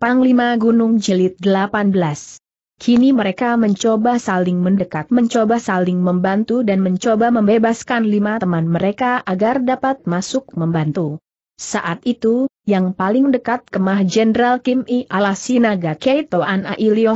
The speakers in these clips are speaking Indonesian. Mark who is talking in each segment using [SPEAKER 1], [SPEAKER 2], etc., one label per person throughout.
[SPEAKER 1] Panglima Gunung Jelit 18. Kini mereka mencoba saling mendekat, mencoba saling membantu dan mencoba membebaskan lima teman mereka agar dapat masuk membantu. Saat itu, yang paling dekat kemah Jenderal Kim I ala Sinaga Keito An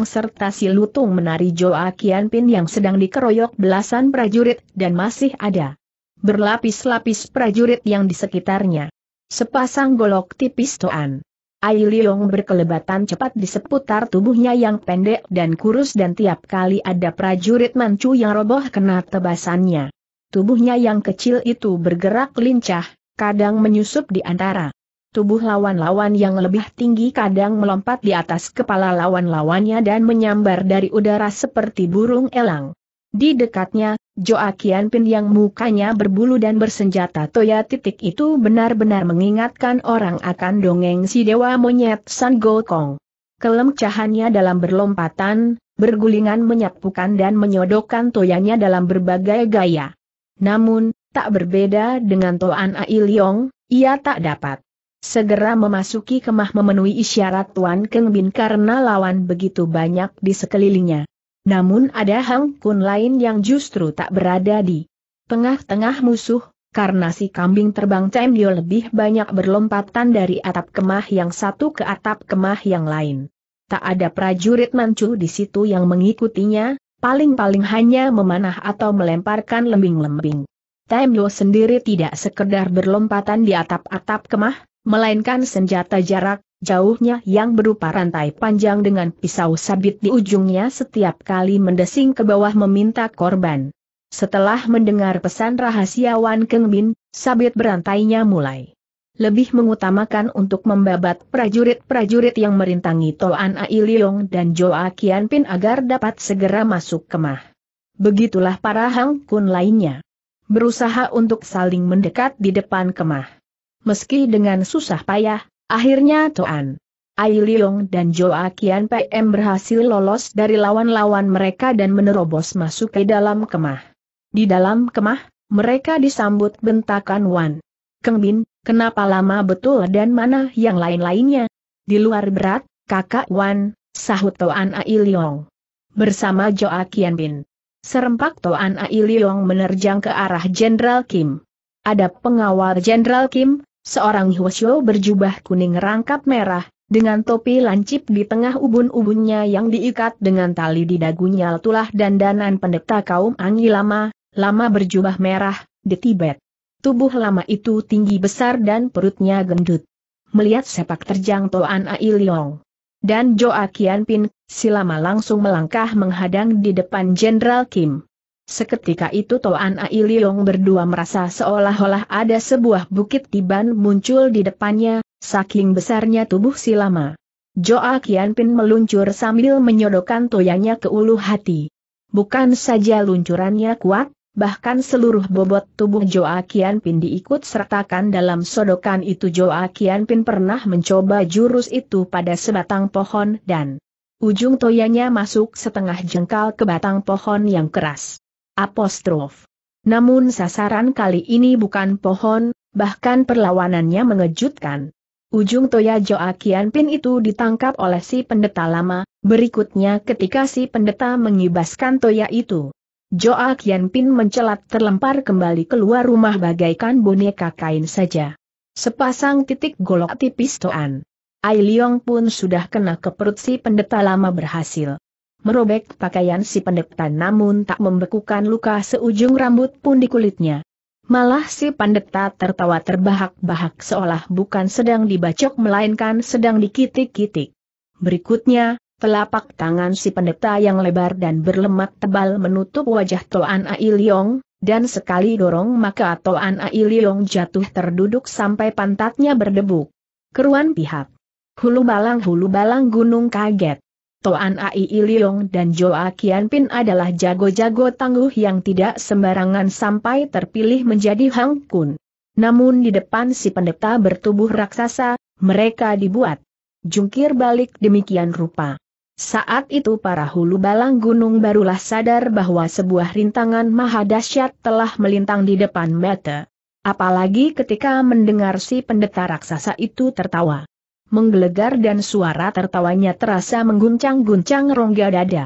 [SPEAKER 1] serta si Lutung menari Joa Kianpin yang sedang dikeroyok belasan prajurit dan masih ada berlapis-lapis prajurit yang di sekitarnya. Sepasang golok tipis Toan. Ai Liong berkelebatan cepat di seputar tubuhnya yang pendek dan kurus dan tiap kali ada prajurit mancu yang roboh kena tebasannya. Tubuhnya yang kecil itu bergerak lincah, kadang menyusup di antara tubuh lawan-lawan yang lebih tinggi kadang melompat di atas kepala lawan-lawannya dan menyambar dari udara seperti burung elang. Di dekatnya, Joakian Pin yang mukanya berbulu dan bersenjata toya titik itu benar-benar mengingatkan orang akan dongeng si dewa monyet San Gokong. Kelemcahannya dalam berlompatan, bergulingan menyapukan dan menyodokkan toyanya dalam berbagai gaya. Namun, tak berbeda dengan Toan Ailiong, ia tak dapat segera memasuki kemah memenuhi isyarat Tuan Keng Bin karena lawan begitu banyak di sekelilingnya. Namun ada Hang Kun lain yang justru tak berada di tengah-tengah musuh, karena si kambing terbang Cemdio lebih banyak berlompatan dari atap kemah yang satu ke atap kemah yang lain. Tak ada prajurit mancu di situ yang mengikutinya, paling-paling hanya memanah atau melemparkan lembing-lembing. Temdo sendiri tidak sekedar berlompatan di atap-atap kemah, melainkan senjata jarak jauhnya yang berupa rantai panjang dengan pisau sabit di ujungnya setiap kali mendesing ke bawah meminta korban. Setelah mendengar pesan rahasia Wan Keng Bin, sabit berantainya mulai lebih mengutamakan untuk membabat prajurit-prajurit yang merintangi Toan Ailiong dan Joa Kian Pin agar dapat segera masuk kemah. Begitulah para Hang Kun lainnya. Berusaha untuk saling mendekat di depan kemah meski dengan susah payah, akhirnya Toan. Ai Liong dan Joakian PM berhasil lolos dari lawan-lawan mereka dan menerobos masuk ke dalam kemah. Di dalam kemah, mereka disambut bentakan Wan. Keng Bin, kenapa lama betul dan mana yang lain-lainnya? Di luar berat, kakak Wan, sahut Toan Ai Liong. Bersama Joakian Bin. Serempak Toan Ai Liong menerjang ke arah Jenderal Kim. Ada pengawal Jenderal Kim, Seorang Hwasyo berjubah kuning rangkap merah, dengan topi lancip di tengah ubun-ubunnya yang diikat dengan tali di dagunya tulah dandanan pendeta kaum Angi Lama, Lama berjubah merah, di Tibet. Tubuh Lama itu tinggi besar dan perutnya gendut. Melihat sepak terjang Toan Ai Leong dan Joa Kian Pin, si Lama langsung melangkah menghadang di depan Jenderal Kim. Seketika itu Toan Ai Liong berdua merasa seolah-olah ada sebuah bukit tiban muncul di depannya, saking besarnya tubuh si lama. Joa Kian Pin meluncur sambil menyodokkan toyanya ke ulu hati. Bukan saja luncurannya kuat, bahkan seluruh bobot tubuh Joa Kian Pin diikut sertakan dalam sodokan itu Joa Kian Pin pernah mencoba jurus itu pada sebatang pohon dan ujung toyanya masuk setengah jengkal ke batang pohon yang keras. Apostrof. Namun sasaran kali ini bukan pohon, bahkan perlawanannya mengejutkan. Ujung Toya Joakian Pin itu ditangkap oleh si pendeta lama, berikutnya ketika si pendeta mengibaskan Toya itu. Joakian Pin mencelat terlempar kembali keluar rumah bagaikan boneka kain saja. Sepasang titik golok tipis Toan. Ai Leong pun sudah kena ke perut si pendeta lama berhasil merobek pakaian si pendekta namun tak membekukan luka seujung rambut pun di kulitnya. Malah si pendekta tertawa terbahak-bahak seolah bukan sedang dibacok melainkan sedang dikitik-kitik. Berikutnya, telapak tangan si pendekta yang lebar dan berlemak tebal menutup wajah Toan Ailiong, dan sekali dorong maka Toan Ailiong jatuh terduduk sampai pantatnya berdebu. Keruan pihak. Hulu balang hulu balang gunung kaget. Toan Ai Iliong dan Joa Kian Pin adalah jago-jago tangguh yang tidak sembarangan sampai terpilih menjadi Hang Kun. Namun di depan si pendeta bertubuh raksasa, mereka dibuat jungkir balik demikian rupa. Saat itu para hulu balang gunung barulah sadar bahwa sebuah rintangan maha dahsyat telah melintang di depan mata. Apalagi ketika mendengar si pendeta raksasa itu tertawa menggelegar dan suara tertawanya terasa mengguncang-guncang rongga dada.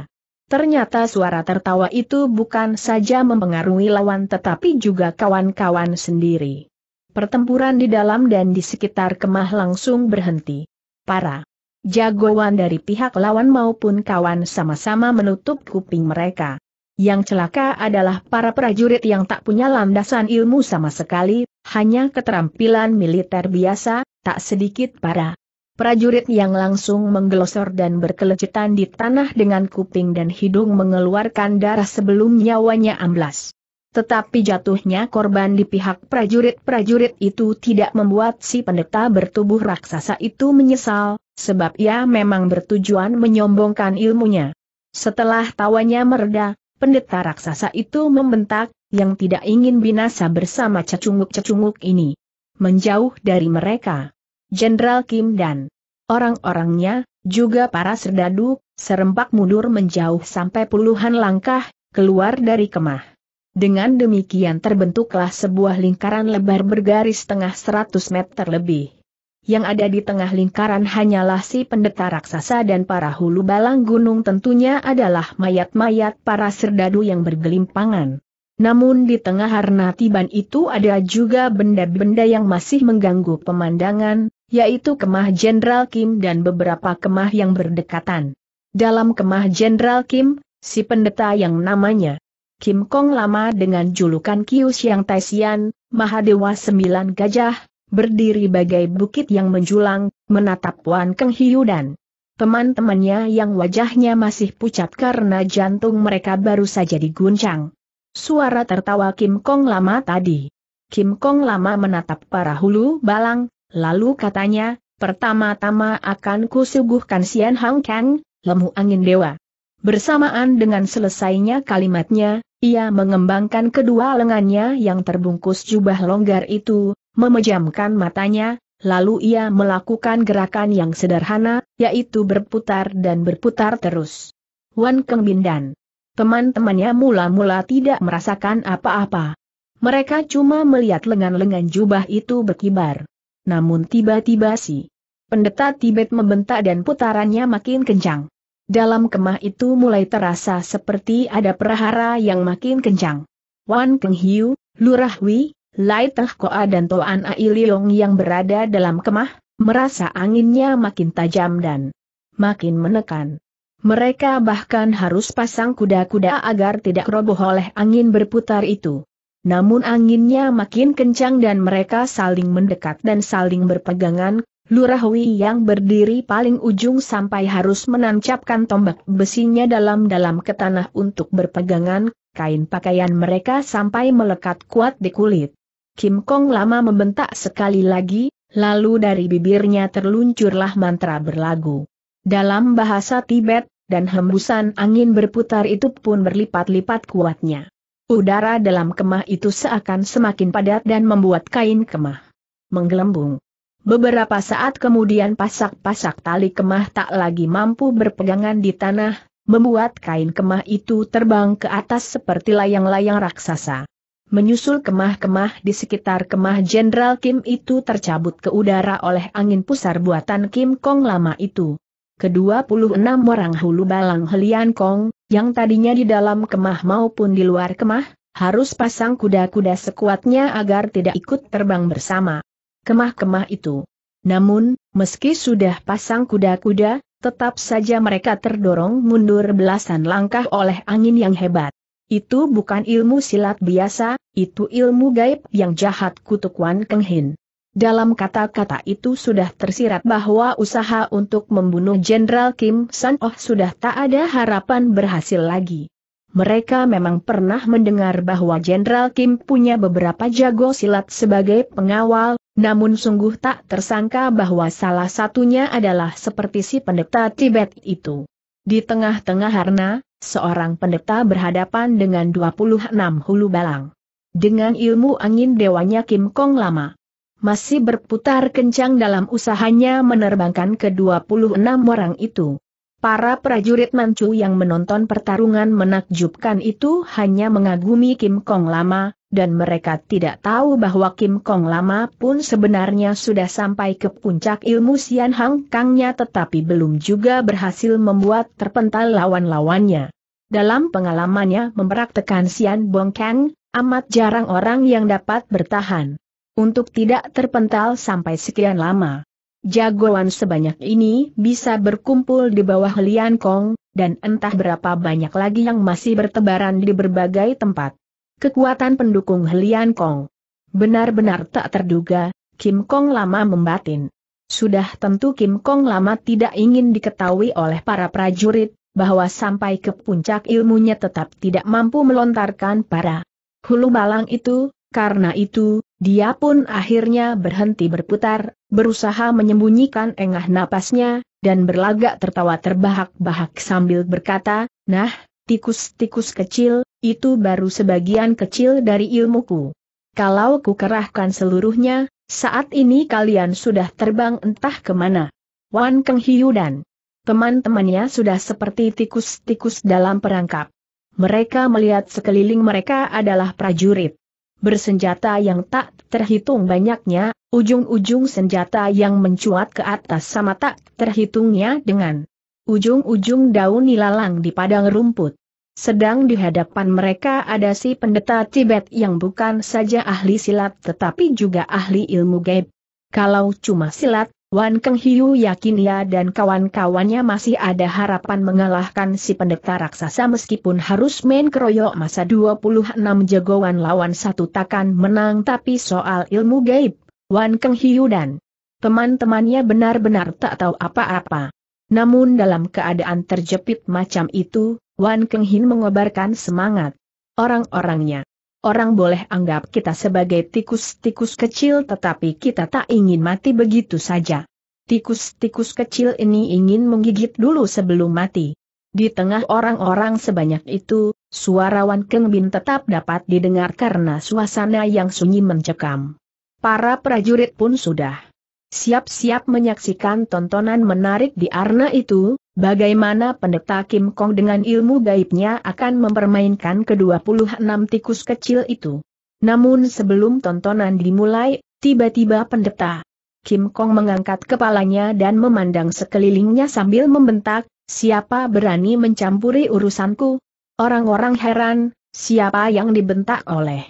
[SPEAKER 1] Ternyata suara tertawa itu bukan saja mempengaruhi lawan tetapi juga kawan-kawan sendiri. Pertempuran di dalam dan di sekitar kemah langsung berhenti. Para jagoan dari pihak lawan maupun kawan sama-sama menutup kuping mereka. Yang celaka adalah para prajurit yang tak punya landasan ilmu sama sekali, hanya keterampilan militer biasa, tak sedikit para prajurit yang langsung menggelosor dan berkelecetan di tanah dengan kuping dan hidung mengeluarkan darah sebelum nyawanya amblas. Tetapi jatuhnya korban di pihak prajurit-prajurit itu tidak membuat si pendeta bertubuh raksasa itu menyesal, sebab ia memang bertujuan menyombongkan ilmunya. Setelah tawanya mereda, pendeta raksasa itu membentak, yang tidak ingin binasa bersama cecunguk-cecunguk ini. Menjauh dari mereka. Jenderal Kim dan orang-orangnya, juga para serdadu, serempak mundur menjauh sampai puluhan langkah, keluar dari kemah. Dengan demikian terbentuklah sebuah lingkaran lebar bergaris tengah 100 meter lebih. Yang ada di tengah lingkaran hanyalah si pendeta raksasa dan para hulu balang gunung tentunya adalah mayat-mayat para serdadu yang bergelimpangan. Namun di tengah harnatiban itu ada juga benda-benda yang masih mengganggu pemandangan, yaitu kemah Jenderal Kim dan beberapa kemah yang berdekatan. Dalam kemah Jenderal Kim, si pendeta yang namanya Kim Kong lama dengan julukan Kyush Yang Taisian, Mahadewa Sembilan Gajah, berdiri bagai bukit yang menjulang, menatap Wan Keng Hiu dan teman-temannya yang wajahnya masih pucat karena jantung mereka baru saja diguncang. Suara tertawa Kim Kong lama tadi. Kim Kong lama menatap para hulu balang, Lalu katanya, pertama-tama akan kusuguhkan Sian Hang Kang, lemu angin dewa. Bersamaan dengan selesainya kalimatnya, ia mengembangkan kedua lengannya yang terbungkus jubah longgar itu, memejamkan matanya, lalu ia melakukan gerakan yang sederhana, yaitu berputar dan berputar terus. Wan Keng Bindan. Teman-temannya mula-mula tidak merasakan apa-apa. Mereka cuma melihat lengan-lengan jubah itu berkibar. Namun tiba-tiba si pendeta Tibet membentak dan putarannya makin kencang. Dalam kemah itu mulai terasa seperti ada perahara yang makin kencang. Wan Keng Hiu, Lurah Hui, Lai Teh Koa dan Toan Ai Leong yang berada dalam kemah, merasa anginnya makin tajam dan makin menekan. Mereka bahkan harus pasang kuda-kuda agar tidak roboh oleh angin berputar itu. Namun anginnya makin kencang dan mereka saling mendekat dan saling berpegangan, Lurahui yang berdiri paling ujung sampai harus menancapkan tombak besinya dalam-dalam ke tanah untuk berpegangan, kain pakaian mereka sampai melekat kuat di kulit. Kim Kong lama membentak sekali lagi, lalu dari bibirnya terluncurlah mantra berlagu. Dalam bahasa Tibet, dan hembusan angin berputar itu pun berlipat-lipat kuatnya. Udara dalam kemah itu seakan semakin padat dan membuat kain kemah menggelembung. Beberapa saat kemudian pasak-pasak tali kemah tak lagi mampu berpegangan di tanah, membuat kain kemah itu terbang ke atas seperti layang-layang raksasa. Menyusul kemah-kemah di sekitar kemah Jenderal Kim itu tercabut ke udara oleh angin pusar buatan Kim Kong lama itu. Kedua puluh enam orang hulu balang Helian Kong, yang tadinya di dalam kemah maupun di luar kemah, harus pasang kuda-kuda sekuatnya agar tidak ikut terbang bersama kemah-kemah itu. Namun, meski sudah pasang kuda-kuda, tetap saja mereka terdorong mundur belasan langkah oleh angin yang hebat. Itu bukan ilmu silat biasa, itu ilmu gaib yang jahat kutuk Wan Kenghin. Dalam kata-kata itu sudah tersirat bahwa usaha untuk membunuh Jenderal Kim San Oh sudah tak ada harapan berhasil lagi. Mereka memang pernah mendengar bahwa Jenderal Kim punya beberapa jago silat sebagai pengawal, namun sungguh tak tersangka bahwa salah satunya adalah seperti si pendeta Tibet itu. Di tengah-tengah harna, seorang pendeta berhadapan dengan 26 hulu balang. Dengan ilmu angin dewanya Kim Kong lama, masih berputar kencang dalam usahanya menerbangkan ke-26 orang itu. Para prajurit Manchu yang menonton pertarungan menakjubkan itu hanya mengagumi Kim Kong Lama, dan mereka tidak tahu bahwa Kim Kong Lama pun sebenarnya sudah sampai ke puncak ilmu Sian Hang Kangnya tetapi belum juga berhasil membuat terpental lawan-lawannya. Dalam pengalamannya mempraktekan Sian Bong Kang, amat jarang orang yang dapat bertahan untuk tidak terpental sampai sekian lama. Jagoan sebanyak ini bisa berkumpul di bawah Lian Kong, dan entah berapa banyak lagi yang masih bertebaran di berbagai tempat. Kekuatan pendukung Lian Kong benar-benar tak terduga, Kim Kong lama membatin. Sudah tentu Kim Kong lama tidak ingin diketahui oleh para prajurit, bahwa sampai ke puncak ilmunya tetap tidak mampu melontarkan para hulu balang itu, karena itu, dia pun akhirnya berhenti berputar, berusaha menyembunyikan engah napasnya, dan berlagak tertawa terbahak-bahak sambil berkata, Nah, tikus-tikus kecil, itu baru sebagian kecil dari ilmuku. Kalau ku kerahkan seluruhnya, saat ini kalian sudah terbang entah kemana. Wan Keng Hiu dan teman-temannya sudah seperti tikus-tikus dalam perangkap. Mereka melihat sekeliling mereka adalah prajurit bersenjata yang tak terhitung banyaknya, ujung-ujung senjata yang mencuat ke atas sama tak terhitungnya dengan ujung-ujung daun nilalang di padang rumput. Sedang di hadapan mereka ada si pendeta Tibet yang bukan saja ahli silat tetapi juga ahli ilmu gaib. Kalau cuma silat, Wan Keng Hiu yakin ia ya dan kawan-kawannya masih ada harapan mengalahkan si pendeta raksasa meskipun harus main keroyok masa 26 jagoan lawan satu takkan menang tapi soal ilmu gaib, Wan Keng Hiu dan teman-temannya benar-benar tak tahu apa-apa. Namun dalam keadaan terjepit macam itu, Wan Keng Hin mengobarkan semangat orang-orangnya. Orang boleh anggap kita sebagai tikus-tikus kecil tetapi kita tak ingin mati begitu saja. Tikus-tikus kecil ini ingin menggigit dulu sebelum mati. Di tengah orang-orang sebanyak itu, suara Wan Keng Bin tetap dapat didengar karena suasana yang sunyi mencekam. Para prajurit pun sudah siap-siap menyaksikan tontonan menarik di arna itu, Bagaimana pendeta Kim Kong dengan ilmu gaibnya akan mempermainkan ke-26 tikus kecil itu. Namun sebelum tontonan dimulai, tiba-tiba pendeta Kim Kong mengangkat kepalanya dan memandang sekelilingnya sambil membentak, siapa berani mencampuri urusanku? Orang-orang heran, siapa yang dibentak oleh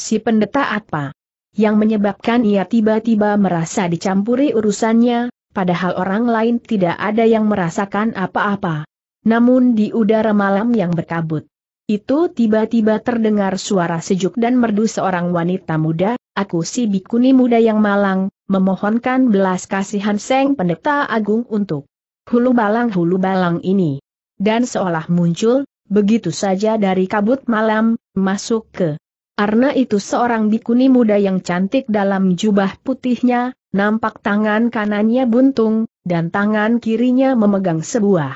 [SPEAKER 1] si pendeta apa? Yang menyebabkan ia tiba-tiba merasa dicampuri urusannya, padahal orang lain tidak ada yang merasakan apa-apa. Namun di udara malam yang berkabut, itu tiba-tiba terdengar suara sejuk dan merdu seorang wanita muda, aku si bikuni muda yang malang, memohonkan belas kasihan Seng Pendeta Agung untuk hulu balang-hulu balang ini. Dan seolah muncul, begitu saja dari kabut malam, masuk ke Arna itu seorang bikuni muda yang cantik dalam jubah putihnya, nampak tangan kanannya buntung, dan tangan kirinya memegang sebuah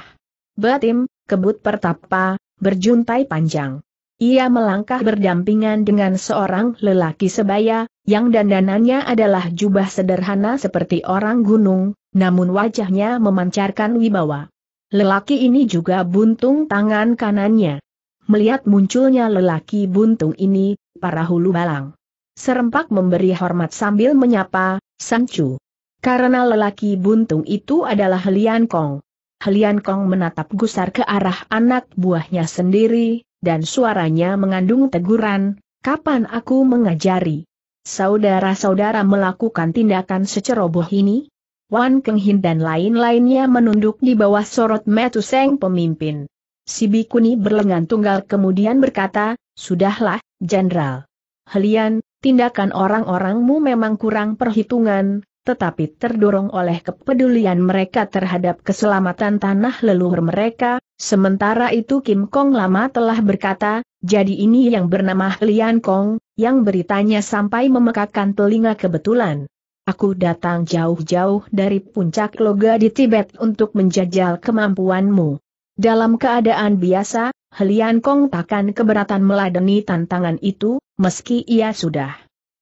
[SPEAKER 1] batim, kebut pertapa, berjuntai panjang. Ia melangkah berdampingan dengan seorang lelaki sebaya, yang dandanannya adalah jubah sederhana seperti orang gunung, namun wajahnya memancarkan wibawa. Lelaki ini juga buntung tangan kanannya. Melihat munculnya lelaki buntung ini, para hulu balang. Serempak memberi hormat sambil menyapa, Sancu. Karena lelaki buntung itu adalah Helian Kong. Helian Kong menatap gusar ke arah anak buahnya sendiri, dan suaranya mengandung teguran, kapan aku mengajari? Saudara-saudara melakukan tindakan seceroboh ini? Wan Keng Hin dan lain-lainnya menunduk di bawah sorot Metu Seng pemimpin. Si Bikuni berlengan tunggal kemudian berkata, Sudahlah, Jenderal Helian, tindakan orang-orangmu memang kurang perhitungan, tetapi terdorong oleh kepedulian mereka terhadap keselamatan tanah leluhur mereka, sementara itu Kim Kong lama telah berkata, jadi ini yang bernama Helian Kong, yang beritanya sampai memekakan telinga kebetulan. Aku datang jauh-jauh dari puncak loga di Tibet untuk menjajal kemampuanmu. Dalam keadaan biasa, Helian Kong takkan keberatan meladeni tantangan itu, meski ia sudah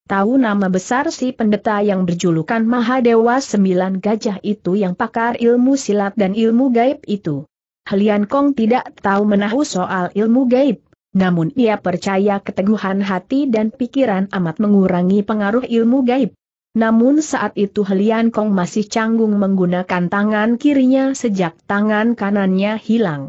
[SPEAKER 1] tahu nama besar si pendeta yang berjulukan Mahadewa Sembilan Gajah itu yang pakar ilmu silat dan ilmu gaib itu. Helian Kong tidak tahu menahu soal ilmu gaib, namun ia percaya keteguhan hati dan pikiran amat mengurangi pengaruh ilmu gaib. Namun saat itu Helian Kong masih canggung menggunakan tangan kirinya sejak tangan kanannya hilang.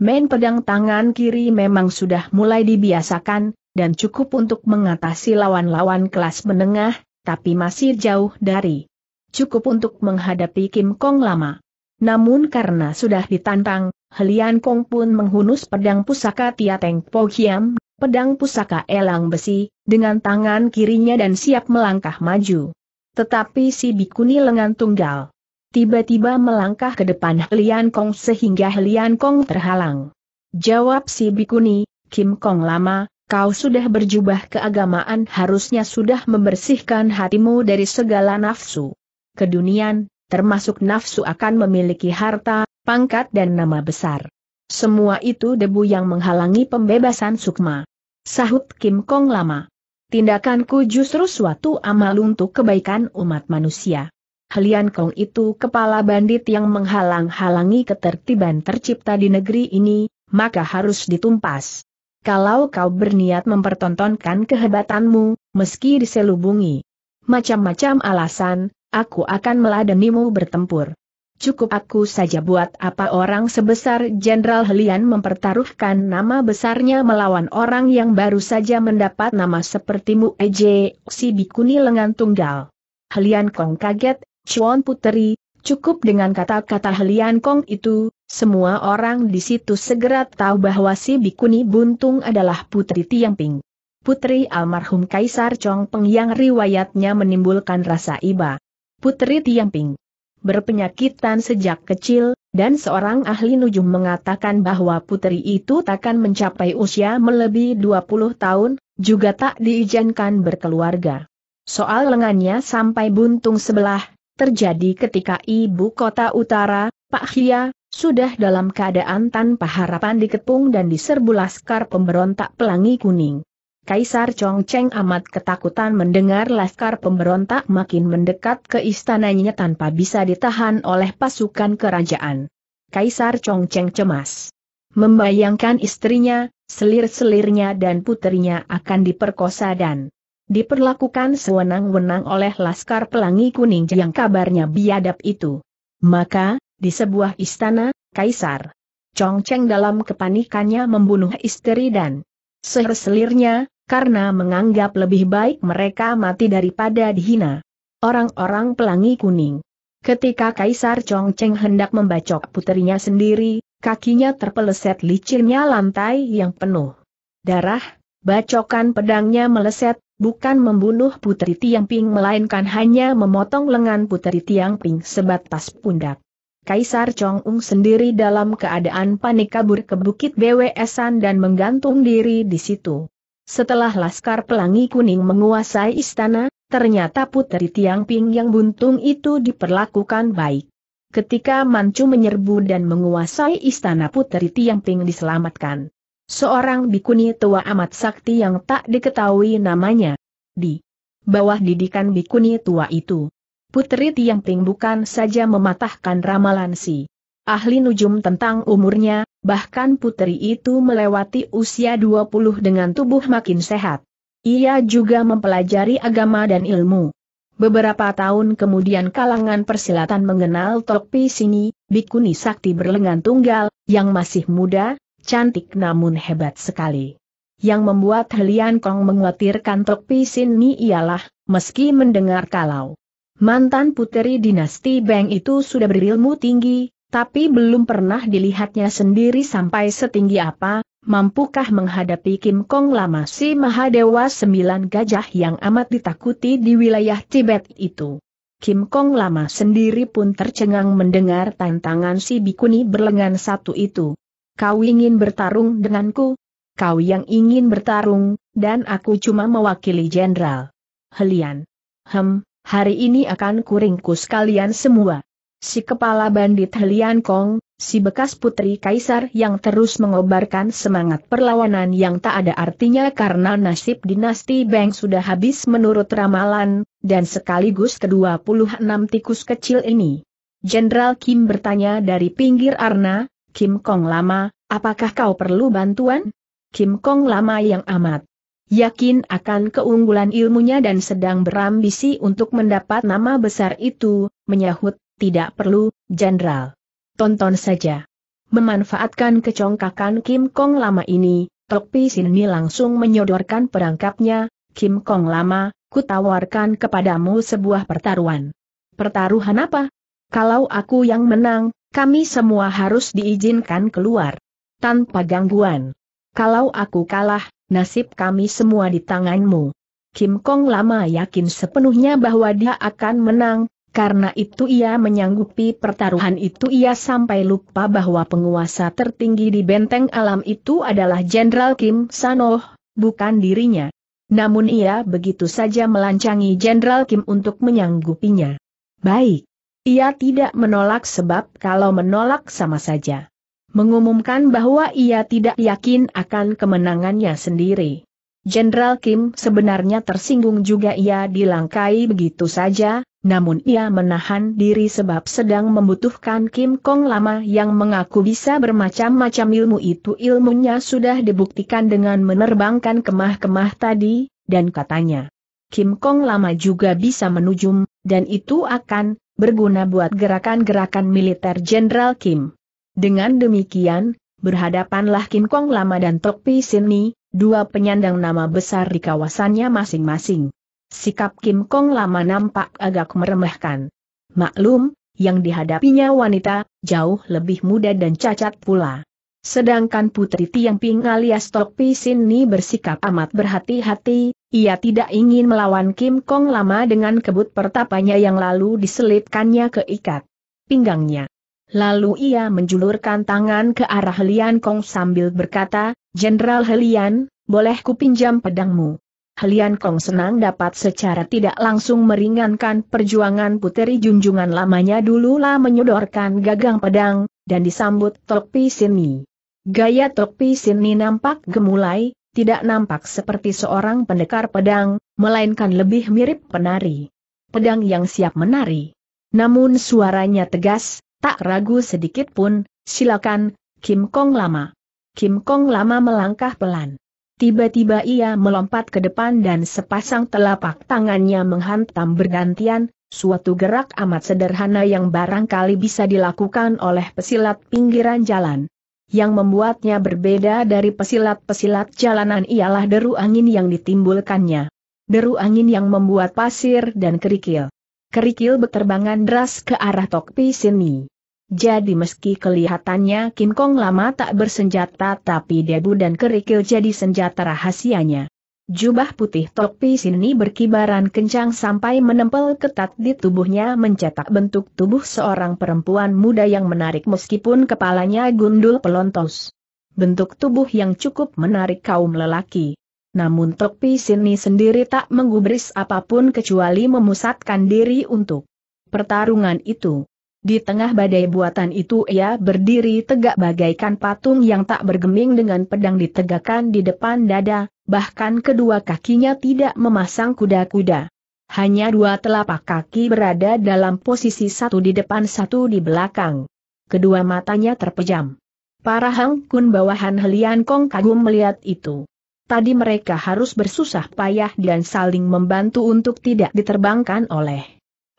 [SPEAKER 1] Main pedang tangan kiri memang sudah mulai dibiasakan, dan cukup untuk mengatasi lawan-lawan kelas menengah, tapi masih jauh dari cukup untuk menghadapi Kim Kong lama. Namun karena sudah ditantang, Helian Kong pun menghunus pedang pusaka Tia Teng Po Hiam, pedang pusaka elang besi, dengan tangan kirinya dan siap melangkah maju. Tetapi si Bikuni lengan tunggal tiba-tiba melangkah ke depan Helian Kong sehingga Helian Kong terhalang. Jawab si Bikuni, Kim Kong lama, kau sudah berjubah keagamaan harusnya sudah membersihkan hatimu dari segala nafsu. Kedunian, termasuk nafsu akan memiliki harta, pangkat dan nama besar. Semua itu debu yang menghalangi pembebasan sukma. Sahut Kim Kong lama. Tindakanku justru suatu amal untuk kebaikan umat manusia. Helian Kong itu kepala bandit yang menghalang-halangi ketertiban tercipta di negeri ini, maka harus ditumpas. Kalau kau berniat mempertontonkan kehebatanmu, meski diselubungi macam-macam alasan, aku akan meladenimu bertempur. Cukup aku saja buat apa orang sebesar Jenderal Helian mempertaruhkan nama besarnya melawan orang yang baru saja mendapat nama sepertimu Ej, si bikuni lengan tunggal. Helian Kong kaget, Chuan Puteri, cukup dengan kata-kata Helian Kong itu, semua orang di situ segera tahu bahwa si Bikuni Buntung adalah Putri Tiangping. Putri almarhum Kaisar Chong Peng yang riwayatnya menimbulkan rasa iba. Putri Tiangping berpenyakitan sejak kecil, dan seorang ahli nujum mengatakan bahwa putri itu takkan mencapai usia melebihi 20 tahun, juga tak diizinkan berkeluarga. Soal lengannya sampai buntung sebelah, terjadi ketika ibu kota utara, Pak Hia, sudah dalam keadaan tanpa harapan dikepung dan diserbu laskar pemberontak pelangi kuning. Kaisar Chongcheng amat ketakutan mendengar laskar pemberontak makin mendekat ke istananya tanpa bisa ditahan oleh pasukan kerajaan. Kaisar Chongcheng cemas. Membayangkan istrinya, selir-selirnya dan putrinya akan diperkosa dan diperlakukan sewenang-wenang oleh Laskar Pelangi Kuning yang kabarnya biadab itu. Maka, di sebuah istana, Kaisar Chongcheng dalam kepanikannya membunuh istri dan seherselirnya, karena menganggap lebih baik mereka mati daripada dihina. Orang-orang Pelangi Kuning Ketika Kaisar Chongcheng hendak membacok putrinya sendiri, kakinya terpeleset licinnya lantai yang penuh darah, Bacokan pedangnya meleset, bukan membunuh Putri Tiang Ping melainkan hanya memotong lengan Putri Tiang Ping sebatas pundak. Kaisar Chong Ung sendiri dalam keadaan panik kabur ke Bukit Bwesan dan menggantung diri di situ. Setelah Laskar Pelangi Kuning menguasai istana, ternyata Putri Tiang Ping yang buntung itu diperlakukan baik. Ketika Manchu menyerbu dan menguasai istana Putri Tiang Ping diselamatkan. Seorang bikuni tua amat sakti yang tak diketahui namanya. Di bawah didikan bikuni tua itu. Putri Tiang Ting bukan saja mematahkan ramalan si ahli nujum tentang umurnya, bahkan putri itu melewati usia 20 dengan tubuh makin sehat. Ia juga mempelajari agama dan ilmu. Beberapa tahun kemudian kalangan persilatan mengenal Tokpi Sini, bikuni sakti berlengan tunggal, yang masih muda, cantik namun hebat sekali. Yang membuat Helian Kong mengkhawatirkan Tok Pisin Ni ialah, meski mendengar kalau mantan puteri dinasti Bang itu sudah berilmu tinggi, tapi belum pernah dilihatnya sendiri sampai setinggi apa, mampukah menghadapi Kim Kong lama si Mahadewa Sembilan Gajah yang amat ditakuti di wilayah Tibet itu. Kim Kong lama sendiri pun tercengang mendengar tantangan si Bikuni berlengan satu itu kau ingin bertarung denganku? Kau yang ingin bertarung, dan aku cuma mewakili jenderal. Helian. Hem, hari ini akan kuringkus kalian semua. Si kepala bandit Helian Kong, si bekas putri kaisar yang terus mengobarkan semangat perlawanan yang tak ada artinya karena nasib dinasti Beng sudah habis menurut ramalan, dan sekaligus ke-26 tikus kecil ini. Jenderal Kim bertanya dari pinggir Arna, Kim Kong lama, apakah kau perlu bantuan? Kim Kong lama yang amat yakin akan keunggulan ilmunya dan sedang berambisi untuk mendapat nama besar itu, menyahut, tidak perlu, Jenderal. Tonton saja. Memanfaatkan kecongkakan Kim Kong lama ini, Tok Sini langsung menyodorkan perangkapnya, Kim Kong lama, kutawarkan kepadamu sebuah pertaruhan. Pertaruhan apa? Kalau aku yang menang, kami semua harus diizinkan keluar. Tanpa gangguan. Kalau aku kalah, nasib kami semua di tanganmu. Kim Kong lama yakin sepenuhnya bahwa dia akan menang, karena itu ia menyanggupi pertaruhan itu ia sampai lupa bahwa penguasa tertinggi di benteng alam itu adalah Jenderal Kim Sanoh, bukan dirinya. Namun ia begitu saja melancangi Jenderal Kim untuk menyanggupinya. Baik, ia tidak menolak sebab kalau menolak sama saja. Mengumumkan bahwa ia tidak yakin akan kemenangannya sendiri. Jenderal Kim sebenarnya tersinggung juga ia dilangkai begitu saja, namun ia menahan diri sebab sedang membutuhkan Kim Kong lama yang mengaku bisa bermacam-macam ilmu itu ilmunya sudah dibuktikan dengan menerbangkan kemah-kemah tadi, dan katanya. Kim Kong lama juga bisa menuju, dan itu akan berguna buat gerakan-gerakan militer Jenderal Kim. Dengan demikian, berhadapanlah Kim Kong Lama dan Tok Pi Sini, dua penyandang nama besar di kawasannya masing-masing. Sikap Kim Kong Lama nampak agak meremehkan. Maklum, yang dihadapinya wanita, jauh lebih muda dan cacat pula. Sedangkan Putri Tiang Ping alias Tok Pi Sini bersikap amat berhati-hati, ia tidak ingin melawan Kim Kong lama dengan kebut pertapanya yang lalu diselipkannya ke ikat pinggangnya. Lalu ia menjulurkan tangan ke arah Helian Kong sambil berkata, Jenderal Helian, boleh kupinjam pedangmu. Helian Kong senang dapat secara tidak langsung meringankan perjuangan puteri junjungan lamanya dulu dululah menyodorkan gagang pedang, dan disambut topi seni. Gaya topi seni nampak gemulai, tidak nampak seperti seorang pendekar pedang, melainkan lebih mirip penari. Pedang yang siap menari. Namun suaranya tegas, tak ragu sedikit pun, silakan, Kim Kong lama. Kim Kong lama melangkah pelan. Tiba-tiba ia melompat ke depan dan sepasang telapak tangannya menghantam bergantian, suatu gerak amat sederhana yang barangkali bisa dilakukan oleh pesilat pinggiran jalan. Yang membuatnya berbeda dari pesilat-pesilat jalanan ialah deru angin yang ditimbulkannya. Deru angin yang membuat pasir dan kerikil. Kerikil berterbangan deras ke arah Tokpi sini. Jadi meski kelihatannya King Kong lama tak bersenjata tapi debu dan kerikil jadi senjata rahasianya. Jubah putih topi sini berkibaran kencang sampai menempel ketat di tubuhnya mencetak bentuk tubuh seorang perempuan muda yang menarik meskipun kepalanya gundul pelontos. Bentuk tubuh yang cukup menarik kaum lelaki. Namun topi sini sendiri tak menggubris apapun kecuali memusatkan diri untuk pertarungan itu. Di tengah badai buatan itu ia berdiri tegak bagaikan patung yang tak bergeming dengan pedang ditegakkan di depan dada, bahkan kedua kakinya tidak memasang kuda-kuda. Hanya dua telapak kaki berada dalam posisi satu di depan satu di belakang. Kedua matanya terpejam. Para Hang Kun bawahan Helian Kong kagum melihat itu. Tadi mereka harus bersusah payah dan saling membantu untuk tidak diterbangkan oleh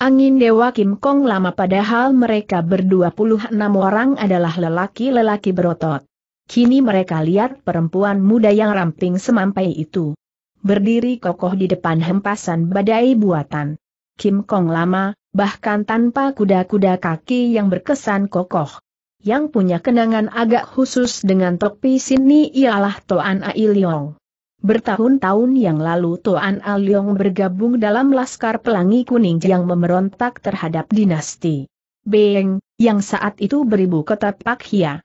[SPEAKER 1] angin Dewa Kim Kong lama padahal mereka berdua puluh enam orang adalah lelaki-lelaki berotot. Kini mereka lihat perempuan muda yang ramping semampai itu. Berdiri kokoh di depan hempasan badai buatan. Kim Kong lama, bahkan tanpa kuda-kuda kaki yang berkesan kokoh. Yang punya kenangan agak khusus dengan topi sini ialah Toan Ai Leong. Bertahun-tahun yang lalu Toan Ai Leong bergabung dalam Laskar Pelangi Kuning yang memberontak terhadap dinasti Beng, yang saat itu beribu kota Pak Hia.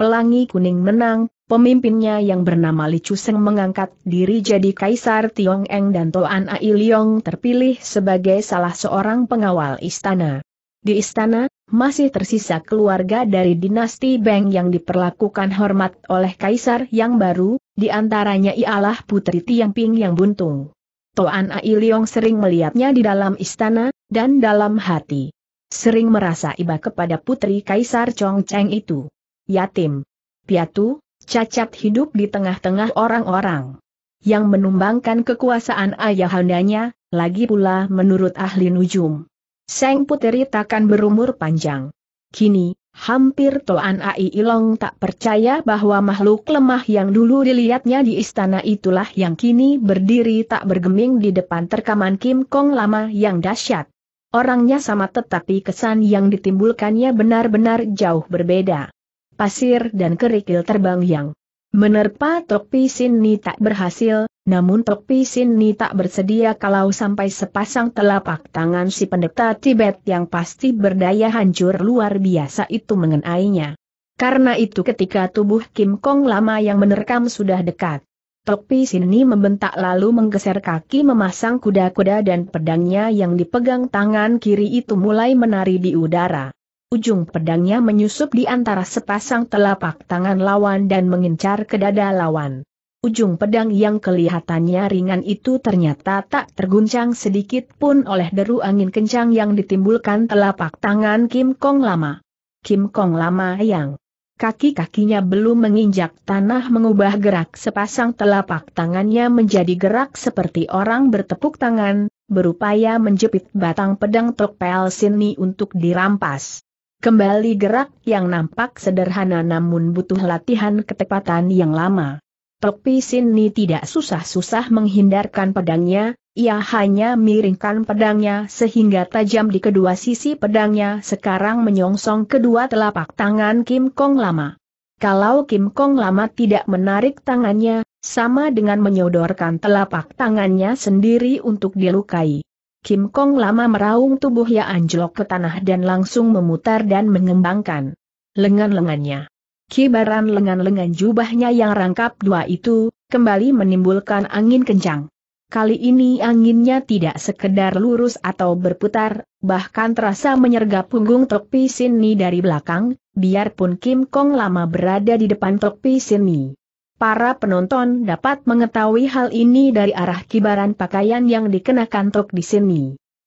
[SPEAKER 1] Pelangi Kuning menang, pemimpinnya yang bernama Li Chuseng mengangkat diri jadi Kaisar Tiong Eng dan Toan Ai Liong terpilih sebagai salah seorang pengawal istana. Di istana, masih tersisa keluarga dari dinasti Beng yang diperlakukan hormat oleh Kaisar yang baru, di antaranya ialah Putri Ping yang buntung. Toan Ai Liong sering melihatnya di dalam istana, dan dalam hati. Sering merasa iba kepada Putri Kaisar Chong Cheng itu yatim, piatu, cacat hidup di tengah-tengah orang-orang yang menumbangkan kekuasaan ayahandanya, lagi pula menurut ahli nujum. Seng Puteri takkan berumur panjang. Kini, hampir Toan Ai Ilong tak percaya bahwa makhluk lemah yang dulu dilihatnya di istana itulah yang kini berdiri tak bergeming di depan terkaman Kim Kong lama yang dahsyat. Orangnya sama tetapi kesan yang ditimbulkannya benar-benar jauh berbeda pasir dan kerikil terbang yang menerpa Tokpi sini tak berhasil, namun Tokpi sini tak bersedia kalau sampai sepasang telapak tangan si pendeta Tibet yang pasti berdaya hancur luar biasa itu mengenainya. Karena itu ketika tubuh Kim Kong lama yang menerkam sudah dekat, Tokpi Sini membentak lalu menggeser kaki memasang kuda-kuda dan pedangnya yang dipegang tangan kiri itu mulai menari di udara. Ujung pedangnya menyusup di antara sepasang telapak tangan lawan dan mengincar ke dada lawan. Ujung pedang yang kelihatannya ringan itu ternyata tak terguncang sedikit pun oleh deru angin kencang yang ditimbulkan telapak tangan Kim Kong Lama. Kim Kong Lama yang kaki-kakinya belum menginjak tanah mengubah gerak sepasang telapak tangannya menjadi gerak seperti orang bertepuk tangan, berupaya menjepit batang pedang Tok Pel Sini untuk dirampas. Kembali gerak yang nampak sederhana namun butuh latihan ketepatan yang lama. Tok ini tidak susah-susah menghindarkan pedangnya, ia hanya miringkan pedangnya sehingga tajam di kedua sisi pedangnya sekarang menyongsong kedua telapak tangan Kim Kong Lama. Kalau Kim Kong Lama tidak menarik tangannya, sama dengan menyodorkan telapak tangannya sendiri untuk dilukai. Kim Kong lama meraung tubuhnya anjlok ke tanah dan langsung memutar dan mengembangkan lengan-lengannya. Kibaran lengan-lengan jubahnya yang rangkap dua itu, kembali menimbulkan angin kencang. Kali ini anginnya tidak sekedar lurus atau berputar, bahkan terasa menyergap punggung Tok Pi Sini dari belakang, biarpun Kim Kong lama berada di depan Tok Pi Sini. Para penonton dapat mengetahui hal ini dari arah kibaran pakaian yang dikenakan Tok di sini.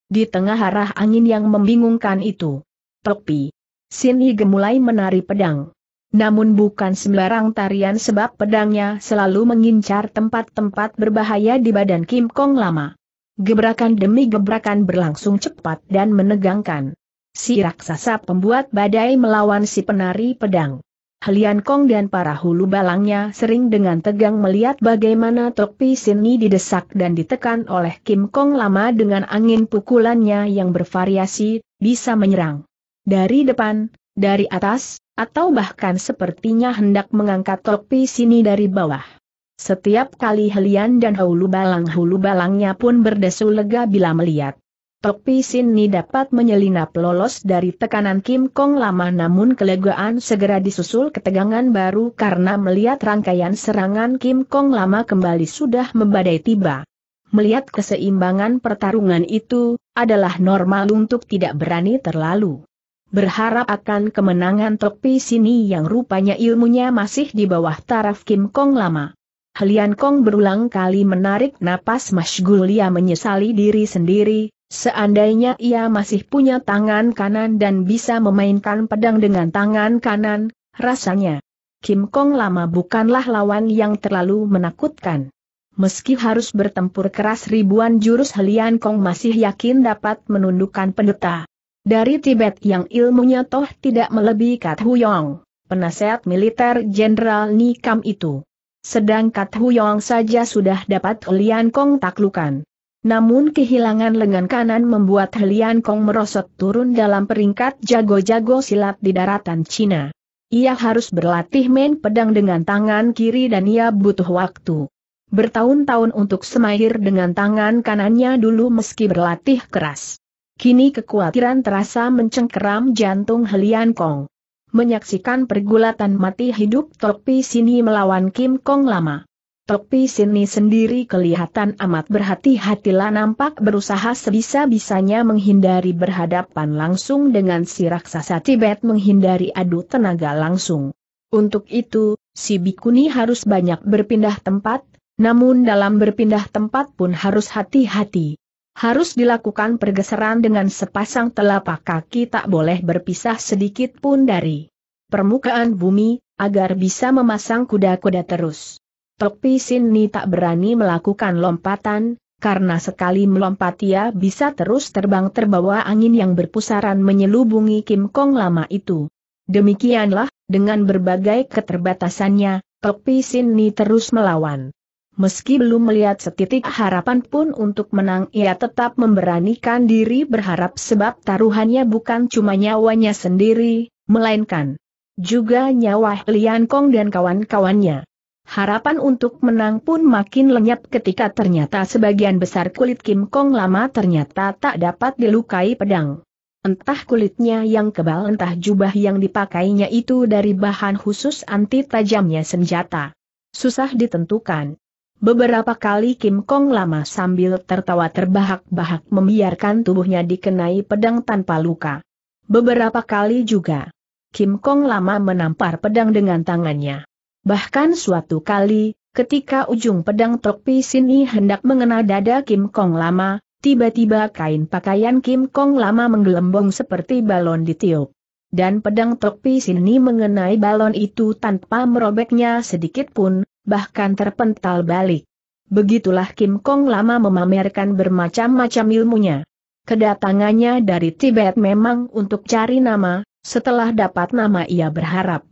[SPEAKER 1] Di tengah arah angin yang membingungkan itu. Tokpi. Sin Hige mulai menari pedang. Namun bukan sembarang tarian sebab pedangnya selalu mengincar tempat-tempat berbahaya di badan Kim Kong lama. Gebrakan demi gebrakan berlangsung cepat dan menegangkan. Si raksasa pembuat badai melawan si penari pedang. Helian Kong dan para hulu balangnya sering dengan tegang melihat bagaimana Tokpi Sini didesak dan ditekan oleh Kim Kong lama dengan angin pukulannya yang bervariasi, bisa menyerang. Dari depan, dari atas, atau bahkan sepertinya hendak mengangkat Tokpi Sini dari bawah. Setiap kali Helian dan Hulu Balang Hulu Balangnya pun berdesu lega bila melihat Tok Pisin ni dapat menyelinap lolos dari tekanan Kim Kong lama namun kelegaan segera disusul ketegangan baru karena melihat rangkaian serangan Kim Kong lama kembali sudah membadai tiba. Melihat keseimbangan pertarungan itu, adalah normal untuk tidak berani terlalu. Berharap akan kemenangan Topi ini yang rupanya ilmunya masih di bawah taraf Kim Kong lama. Helian Kong berulang kali menarik napas masgul ia menyesali diri sendiri, Seandainya ia masih punya tangan kanan dan bisa memainkan pedang dengan tangan kanan, rasanya Kim Kong lama bukanlah lawan yang terlalu menakutkan. Meski harus bertempur keras ribuan jurus Helian Kong masih yakin dapat menundukkan pendeta. Dari Tibet yang ilmunya toh tidak melebihi Kat Huyong, penasehat militer Jenderal Nikam itu. Sedang Kat Huyong saja sudah dapat Helian Kong taklukan. Namun kehilangan lengan kanan membuat Helian Kong merosot turun dalam peringkat jago-jago silat di daratan Cina. Ia harus berlatih main pedang dengan tangan kiri dan ia butuh waktu. Bertahun-tahun untuk semahir dengan tangan kanannya dulu meski berlatih keras. Kini kekhawatiran terasa mencengkeram jantung Helian Kong. Menyaksikan pergulatan mati hidup Tok Sini melawan Kim Kong lama. Topi sini sendiri kelihatan amat berhati-hatilah nampak berusaha sebisa-bisanya menghindari berhadapan langsung dengan si raksasa Tibet menghindari adu tenaga langsung. Untuk itu, si Bikuni harus banyak berpindah tempat, namun dalam berpindah tempat pun harus hati-hati. Harus dilakukan pergeseran dengan sepasang telapak kaki tak boleh berpisah sedikit pun dari permukaan bumi, agar bisa memasang kuda-kuda terus. Tapi ni tak berani melakukan lompatan, karena sekali melompat ia bisa terus terbang terbawa angin yang berpusaran menyelubungi Kim Kong lama itu. Demikianlah, dengan berbagai keterbatasannya, Pepi ni terus melawan. Meski belum melihat setitik harapan pun untuk menang ia tetap memberanikan diri berharap sebab taruhannya bukan cuma nyawanya sendiri, melainkan juga nyawa Lian Kong dan kawan-kawannya. Harapan untuk menang pun makin lenyap ketika ternyata sebagian besar kulit Kim Kong lama ternyata tak dapat dilukai pedang. Entah kulitnya yang kebal entah jubah yang dipakainya itu dari bahan khusus anti tajamnya senjata. Susah ditentukan. Beberapa kali Kim Kong lama sambil tertawa terbahak-bahak membiarkan tubuhnya dikenai pedang tanpa luka. Beberapa kali juga, Kim Kong lama menampar pedang dengan tangannya. Bahkan suatu kali, ketika ujung pedang topi Sini hendak mengena dada Kim Kong lama, tiba-tiba kain pakaian Kim Kong lama menggelembung seperti balon ditiup. Dan pedang topi Sini mengenai balon itu tanpa merobeknya sedikit pun, bahkan terpental balik. Begitulah Kim Kong lama memamerkan bermacam-macam ilmunya. Kedatangannya dari Tibet memang untuk cari nama, setelah dapat nama ia berharap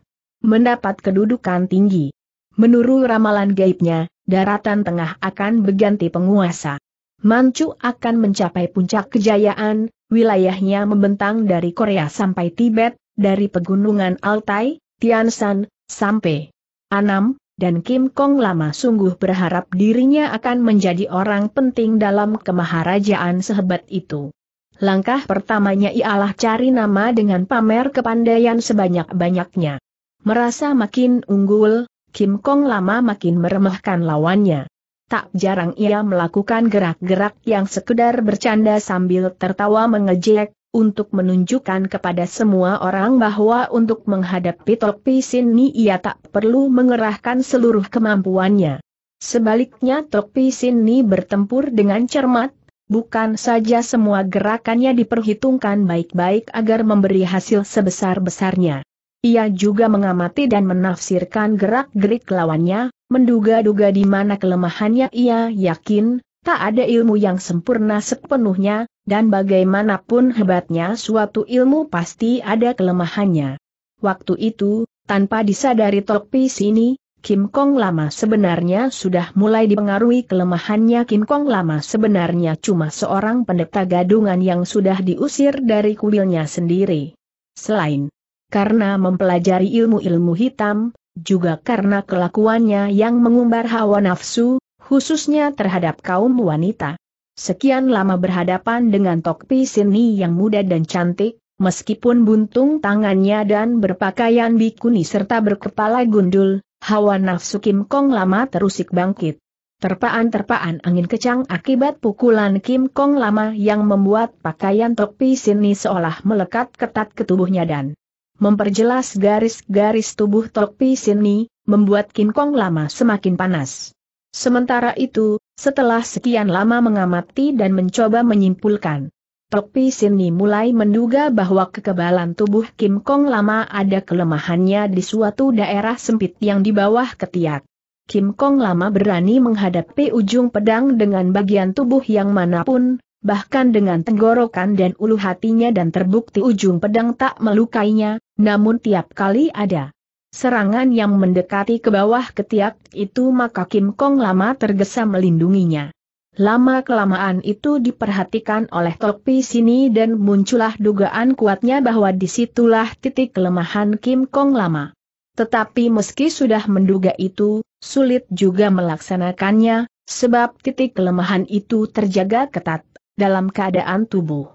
[SPEAKER 1] mendapat kedudukan tinggi. Menurut ramalan gaibnya, daratan tengah akan berganti penguasa. Manchu akan mencapai puncak kejayaan, wilayahnya membentang dari Korea sampai Tibet, dari pegunungan Altai, Tianshan, sampai Anam, dan Kim Kong lama sungguh berharap dirinya akan menjadi orang penting dalam kemaharajaan sehebat itu. Langkah pertamanya ialah cari nama dengan pamer kepandaian sebanyak-banyaknya. Merasa makin unggul, Kim Kong lama makin meremehkan lawannya. Tak jarang ia melakukan gerak-gerak yang sekedar bercanda sambil tertawa mengejek, untuk menunjukkan kepada semua orang bahwa untuk menghadapi Tok Pisin Ni ia tak perlu mengerahkan seluruh kemampuannya. Sebaliknya Tok Pisin Ni bertempur dengan cermat, bukan saja semua gerakannya diperhitungkan baik-baik agar memberi hasil sebesar-besarnya. Ia juga mengamati dan menafsirkan gerak-gerik lawannya, menduga-duga di mana kelemahannya ia yakin, tak ada ilmu yang sempurna sepenuhnya, dan bagaimanapun hebatnya suatu ilmu pasti ada kelemahannya. Waktu itu, tanpa disadari topi sini, Kim Kong lama sebenarnya sudah mulai dipengaruhi kelemahannya Kim Kong lama sebenarnya cuma seorang pendeta gadungan yang sudah diusir dari kuilnya sendiri. Selain karena mempelajari ilmu-ilmu hitam, juga karena kelakuannya yang mengumbar hawa nafsu, khususnya terhadap kaum wanita. Sekian lama berhadapan dengan Tokpi Sini yang muda dan cantik, meskipun buntung tangannya dan berpakaian bikuni serta berkepala gundul, hawa nafsu Kim Kong lama terusik bangkit. Terpaan-terpaan angin kecang akibat pukulan Kim Kong lama yang membuat pakaian Tokpi Sini seolah melekat ketat ke tubuhnya dan memperjelas garis-garis tubuh Tok Sini, membuat Kim Kong lama semakin panas. Sementara itu, setelah sekian lama mengamati dan mencoba menyimpulkan, Tok Sini mulai menduga bahwa kekebalan tubuh Kim Kong lama ada kelemahannya di suatu daerah sempit yang di bawah ketiak. Kim Kong lama berani menghadapi ujung pedang dengan bagian tubuh yang manapun, bahkan dengan tenggorokan dan ulu hatinya dan terbukti ujung pedang tak melukainya, namun tiap kali ada serangan yang mendekati ke bawah ketiak itu maka Kim Kong lama tergesa melindunginya. Lama-kelamaan itu diperhatikan oleh Tokpi sini dan muncullah dugaan kuatnya bahwa disitulah titik kelemahan Kim Kong lama. Tetapi meski sudah menduga itu, sulit juga melaksanakannya, sebab titik kelemahan itu terjaga ketat dalam keadaan tubuh.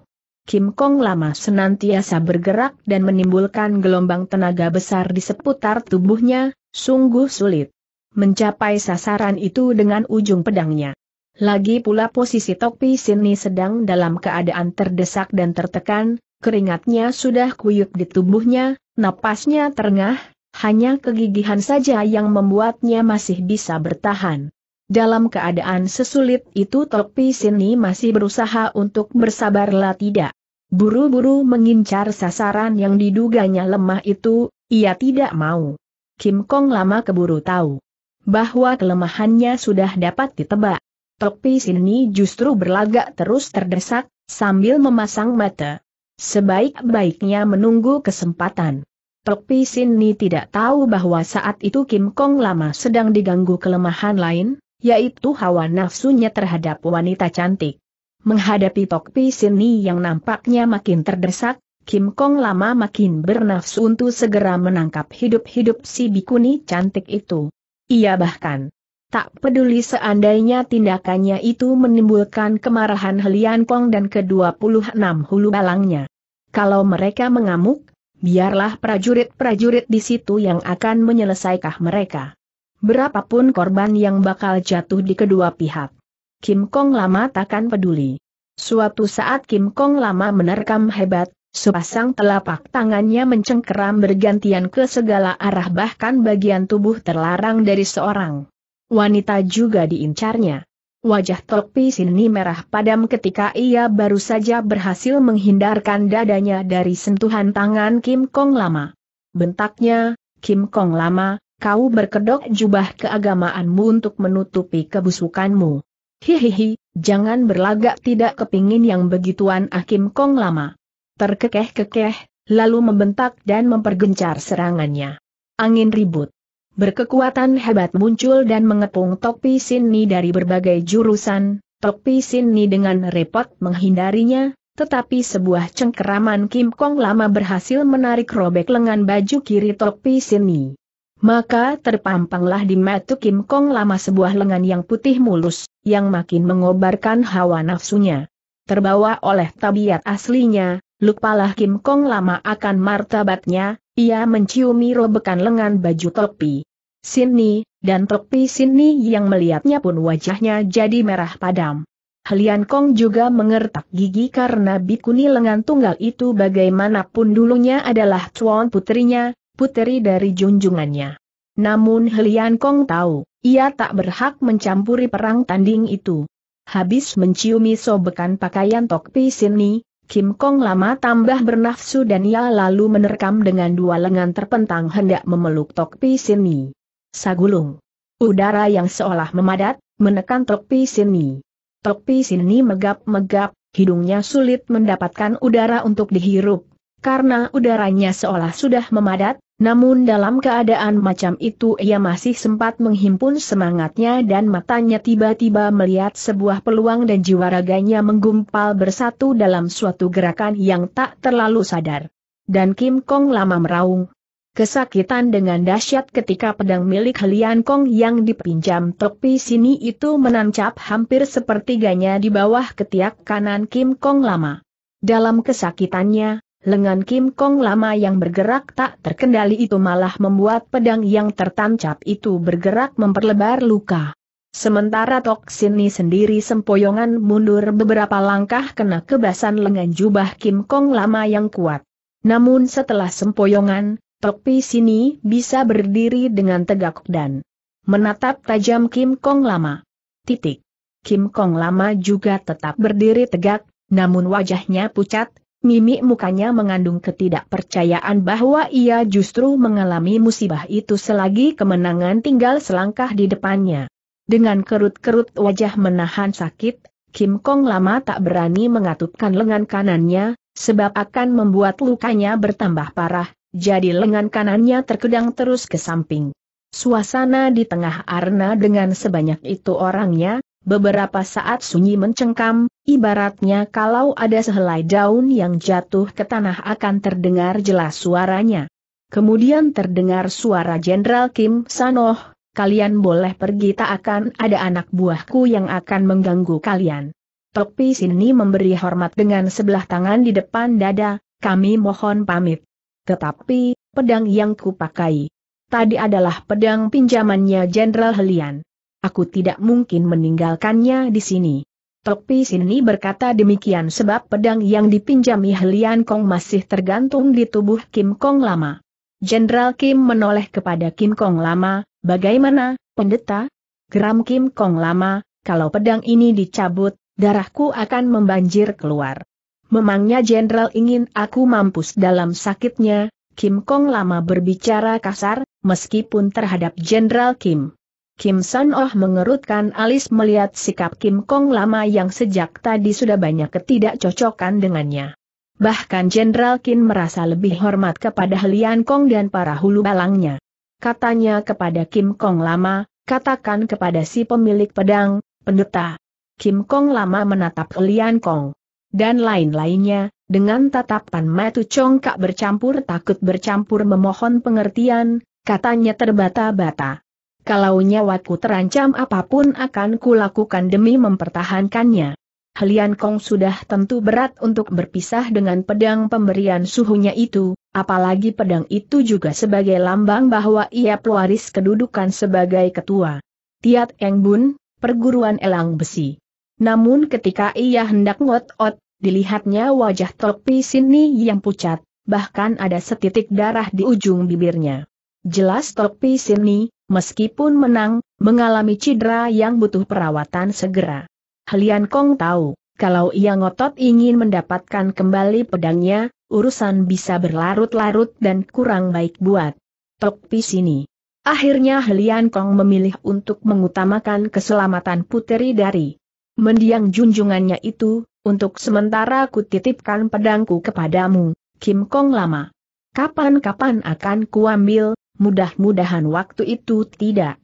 [SPEAKER 1] Kim Kong lama senantiasa bergerak dan menimbulkan gelombang tenaga besar di seputar tubuhnya, sungguh sulit mencapai sasaran itu dengan ujung pedangnya. Lagi pula posisi Topi Sini sedang dalam keadaan terdesak dan tertekan, keringatnya sudah kuyup di tubuhnya, napasnya terengah, hanya kegigihan saja yang membuatnya masih bisa bertahan. Dalam keadaan sesulit itu Topi Sini masih berusaha untuk bersabarlah tidak. Buru-buru mengincar sasaran yang diduganya lemah itu, ia tidak mau. Kim Kong lama keburu tahu bahwa kelemahannya sudah dapat ditebak. Topi sini justru berlagak terus terdesak, sambil memasang mata. Sebaik-baiknya menunggu kesempatan. Topi sini tidak tahu bahwa saat itu Kim Kong lama sedang diganggu kelemahan lain, yaitu hawa nafsunya terhadap wanita cantik. Menghadapi Tok Sini yang nampaknya makin terdesak, Kim Kong lama makin bernafsu untuk segera menangkap hidup-hidup si bikuni cantik itu. Ia bahkan tak peduli seandainya tindakannya itu menimbulkan kemarahan Helian Kong dan ke-26 hulu balangnya. Kalau mereka mengamuk, biarlah prajurit-prajurit di situ yang akan menyelesaikan mereka. Berapapun korban yang bakal jatuh di kedua pihak. Kim Kong lama takkan peduli. Suatu saat Kim Kong lama menerkam hebat, sepasang telapak tangannya mencengkeram bergantian ke segala arah bahkan bagian tubuh terlarang dari seorang. Wanita juga diincarnya. Wajah Tokpi Sini merah padam ketika ia baru saja berhasil menghindarkan dadanya dari sentuhan tangan Kim Kong lama. Bentaknya, Kim Kong lama, kau berkedok jubah keagamaanmu untuk menutupi kebusukanmu. Hihihi, jangan berlagak tidak kepingin yang begituan Akim ah Kong lama. Terkekeh-kekeh, lalu membentak dan mempergencar serangannya. Angin ribut. Berkekuatan hebat muncul dan mengepung Tokpi Sinni dari berbagai jurusan, Tokpi Sinni dengan repot menghindarinya, tetapi sebuah cengkeraman Kim Kong lama berhasil menarik robek lengan baju kiri Tokpi Sinni. Maka terpampanglah di metu Kim Kong lama sebuah lengan yang putih mulus, yang makin mengobarkan hawa nafsunya. Terbawa oleh tabiat aslinya, lupalah Kim Kong lama akan martabatnya, ia menciumi robekan lengan baju topi. Sini, dan topi Sini yang melihatnya pun wajahnya jadi merah padam. Helian Kong juga mengertak gigi karena bikuni lengan tunggal itu bagaimanapun dulunya adalah cuan putrinya, puteri dari junjungannya. Namun Helian Kong tahu, ia tak berhak mencampuri perang tanding itu. Habis menciumi sobekan pakaian Tokpi Sini, Kim Kong lama tambah bernafsu dan ia lalu menerkam dengan dua lengan terpentang hendak memeluk Tokpi Sini. Sagulung. Udara yang seolah memadat, menekan Tokpi Sini. Tokpi Sini megap-megap, hidungnya sulit mendapatkan udara untuk dihirup, karena udaranya seolah sudah memadat, namun dalam keadaan macam itu ia masih sempat menghimpun semangatnya dan matanya tiba-tiba melihat sebuah peluang dan jiwa raganya menggumpal bersatu dalam suatu gerakan yang tak terlalu sadar. Dan Kim Kong lama meraung. Kesakitan dengan dahsyat ketika pedang milik Helian Kong yang dipinjam topi sini itu menancap hampir sepertiganya di bawah ketiak kanan Kim Kong lama. Dalam kesakitannya, lengan Kim Kong lama yang bergerak tak terkendali itu malah membuat pedang yang tertancap itu bergerak memperlebar luka. Sementara Tok Sini sendiri sempoyongan mundur beberapa langkah kena kebasan lengan jubah Kim Kong lama yang kuat. Namun setelah sempoyongan, Tok Pi Sini bisa berdiri dengan tegak dan menatap tajam Kim Kong lama. Titik. Kim Kong lama juga tetap berdiri tegak, namun wajahnya pucat, mimik mukanya mengandung ketidakpercayaan bahwa ia justru mengalami musibah itu selagi kemenangan tinggal selangkah di depannya. Dengan kerut-kerut wajah menahan sakit, Kim Kong lama tak berani mengatupkan lengan kanannya, sebab akan membuat lukanya bertambah parah, jadi lengan kanannya terkedang terus ke samping. Suasana di tengah arena dengan sebanyak itu orangnya, Beberapa saat sunyi mencengkam, ibaratnya kalau ada sehelai daun yang jatuh ke tanah akan terdengar jelas suaranya. Kemudian terdengar suara Jenderal Kim Sanoh, kalian boleh pergi tak akan ada anak buahku yang akan mengganggu kalian. Topi sini memberi hormat dengan sebelah tangan di depan dada, kami mohon pamit. Tetapi, pedang yang kupakai. Tadi adalah pedang pinjamannya Jenderal Helian aku tidak mungkin meninggalkannya di sini. Topi Sini berkata demikian sebab pedang yang dipinjami Helian Kong masih tergantung di tubuh Kim Kong lama. Jenderal Kim menoleh kepada Kim Kong lama, bagaimana, pendeta? Geram Kim Kong lama, kalau pedang ini dicabut, darahku akan membanjir keluar. Memangnya jenderal ingin aku mampus dalam sakitnya, Kim Kong lama berbicara kasar, meskipun terhadap jenderal Kim. Kim San Oh mengerutkan alis melihat sikap Kim Kong lama yang sejak tadi sudah banyak ketidakcocokan dengannya. Bahkan Jenderal Kim merasa lebih hormat kepada Lian Kong dan para hulu balangnya. Katanya kepada Kim Kong lama, katakan kepada si pemilik pedang, pendeta. Kim Kong lama menatap Lian Kong. Dan lain-lainnya, dengan tatapan matu congkak bercampur takut bercampur memohon pengertian, katanya terbata-bata. Kalau nyawaku terancam apapun akan kulakukan demi mempertahankannya. Helian Kong sudah tentu berat untuk berpisah dengan pedang pemberian suhunya itu, apalagi pedang itu juga sebagai lambang bahwa ia pewaris kedudukan sebagai ketua. Tiat Eng Bun, perguruan elang besi. Namun ketika ia hendak ngot-ot, dilihatnya wajah Topi Sini yang pucat, bahkan ada setitik darah di ujung bibirnya. Jelas Topi Sini, Meskipun menang, mengalami cedera yang butuh perawatan segera. Helian Kong tahu, kalau ia ngotot ingin mendapatkan kembali pedangnya, urusan bisa berlarut-larut dan kurang baik buat Tok pis ini. Akhirnya Helian Kong memilih untuk mengutamakan keselamatan puteri dari mendiang junjungannya itu, untuk sementara kutitipkan pedangku kepadamu, Kim Kong lama. Kapan-kapan akan kuambil, mudah-mudahan waktu itu tidak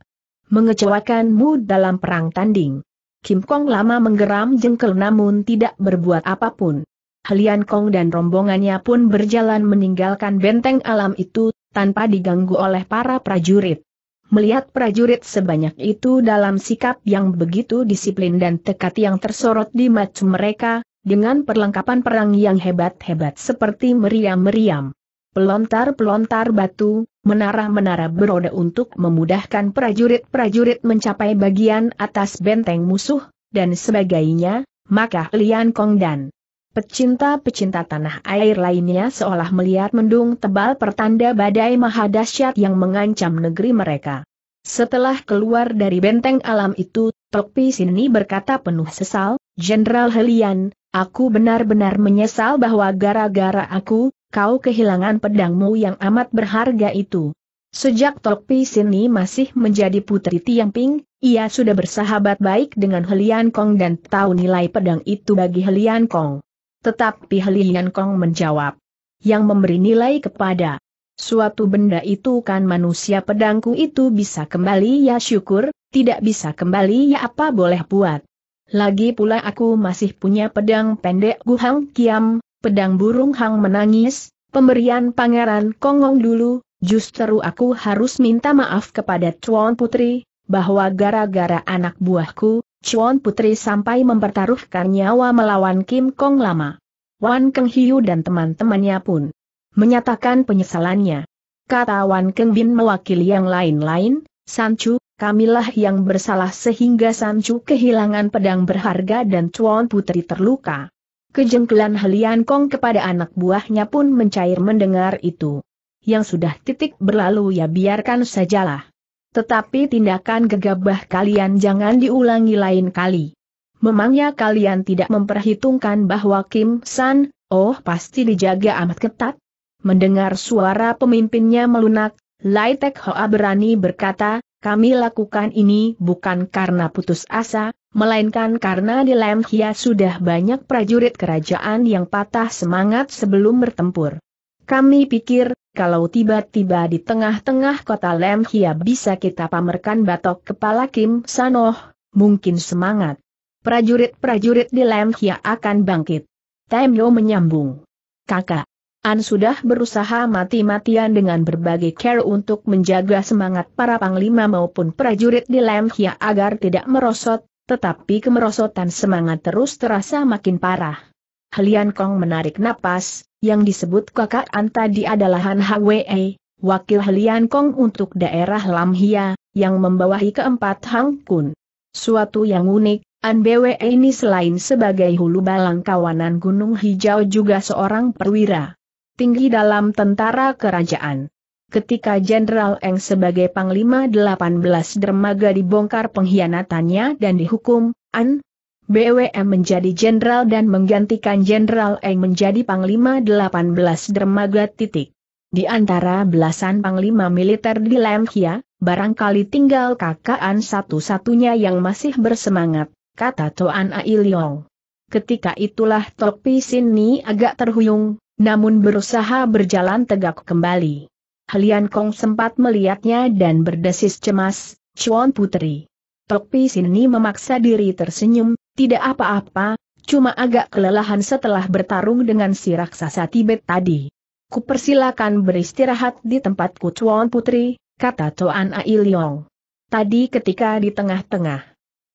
[SPEAKER 1] mengecewakanmu dalam perang tanding. Kim Kong lama menggeram jengkel namun tidak berbuat apapun. Helian Kong dan rombongannya pun berjalan meninggalkan benteng alam itu, tanpa diganggu oleh para prajurit. Melihat prajurit sebanyak itu dalam sikap yang begitu disiplin dan tekad yang tersorot di mata mereka, dengan perlengkapan perang yang hebat-hebat seperti meriam-meriam pelontar-pelontar batu, menara-menara beroda untuk memudahkan prajurit-prajurit mencapai bagian atas benteng musuh, dan sebagainya, maka Lian Kong dan pecinta-pecinta tanah air lainnya seolah melihat mendung tebal pertanda badai maha dahsyat yang mengancam negeri mereka. Setelah keluar dari benteng alam itu, Tok Sini berkata penuh sesal, Jenderal Helian, aku benar-benar menyesal bahwa gara-gara aku, kau kehilangan pedangmu yang amat berharga itu. Sejak Tok Sini masih menjadi putri Tiang Ping, ia sudah bersahabat baik dengan Helian Kong dan tahu nilai pedang itu bagi Helian Kong. Tetapi Helian Kong menjawab, yang memberi nilai kepada suatu benda itu kan manusia pedangku itu bisa kembali ya syukur, tidak bisa kembali ya apa boleh buat. Lagi pula aku masih punya pedang pendek Guhang Kiam, Pedang burung hang menangis, pemberian pangeran Kongong dulu, justru aku harus minta maaf kepada Chuan Putri, bahwa gara-gara anak buahku, Chuan Putri sampai mempertaruhkan nyawa melawan Kim Kong lama. Wan Keng Hiu dan teman-temannya pun menyatakan penyesalannya. Kata Wan Keng Bin mewakili yang lain-lain, Sanchu, kamilah yang bersalah sehingga Sanchu kehilangan pedang berharga dan Chuan Putri terluka. Kejengkelan Helian Kong kepada anak buahnya pun mencair mendengar itu. Yang sudah titik berlalu ya biarkan sajalah. Tetapi tindakan gegabah kalian jangan diulangi lain kali. Memangnya kalian tidak memperhitungkan bahwa Kim San, oh pasti dijaga amat ketat? Mendengar suara pemimpinnya melunak, Lai Tek Hoa berani berkata, kami lakukan ini bukan karena putus asa, melainkan karena di Lemhia sudah banyak prajurit kerajaan yang patah semangat sebelum bertempur. Kami pikir, kalau tiba-tiba di tengah-tengah kota Lemhia bisa kita pamerkan batok kepala Kim Sanoh, mungkin semangat. Prajurit-prajurit di Lemhia akan bangkit. Temyo menyambung. Kakak, An sudah berusaha mati-matian dengan berbagai care untuk menjaga semangat para panglima maupun prajurit di Lemhia agar tidak merosot, tetapi kemerosotan semangat terus terasa makin parah. Helian Kong menarik napas, yang disebut kakak An tadi adalah Han Hwe, wakil Helian Kong untuk daerah Lamhia, yang membawahi keempat Hang Kun. Suatu yang unik, An Bwe ini selain sebagai hulu balang kawanan Gunung Hijau juga seorang perwira tinggi dalam tentara kerajaan. Ketika Jenderal Eng sebagai Panglima 18 dermaga dibongkar pengkhianatannya dan dihukum, An BWM menjadi jenderal dan menggantikan Jenderal Eng menjadi Panglima 18 dermaga titik. Di antara belasan Panglima militer di Lemkia, barangkali tinggal kakaan satu-satunya yang masih bersemangat, kata Toan Ailiong. Ketika itulah Tok ni agak terhuyung, namun berusaha berjalan tegak kembali. Helian Kong sempat melihatnya dan berdesis cemas, Chuan Putri. Tok Sini memaksa diri tersenyum, tidak apa-apa, cuma agak kelelahan setelah bertarung dengan si raksasa Tibet tadi. Kupersilakan beristirahat di tempatku Chuan Putri, kata Toan Ailiong. Tadi ketika di tengah-tengah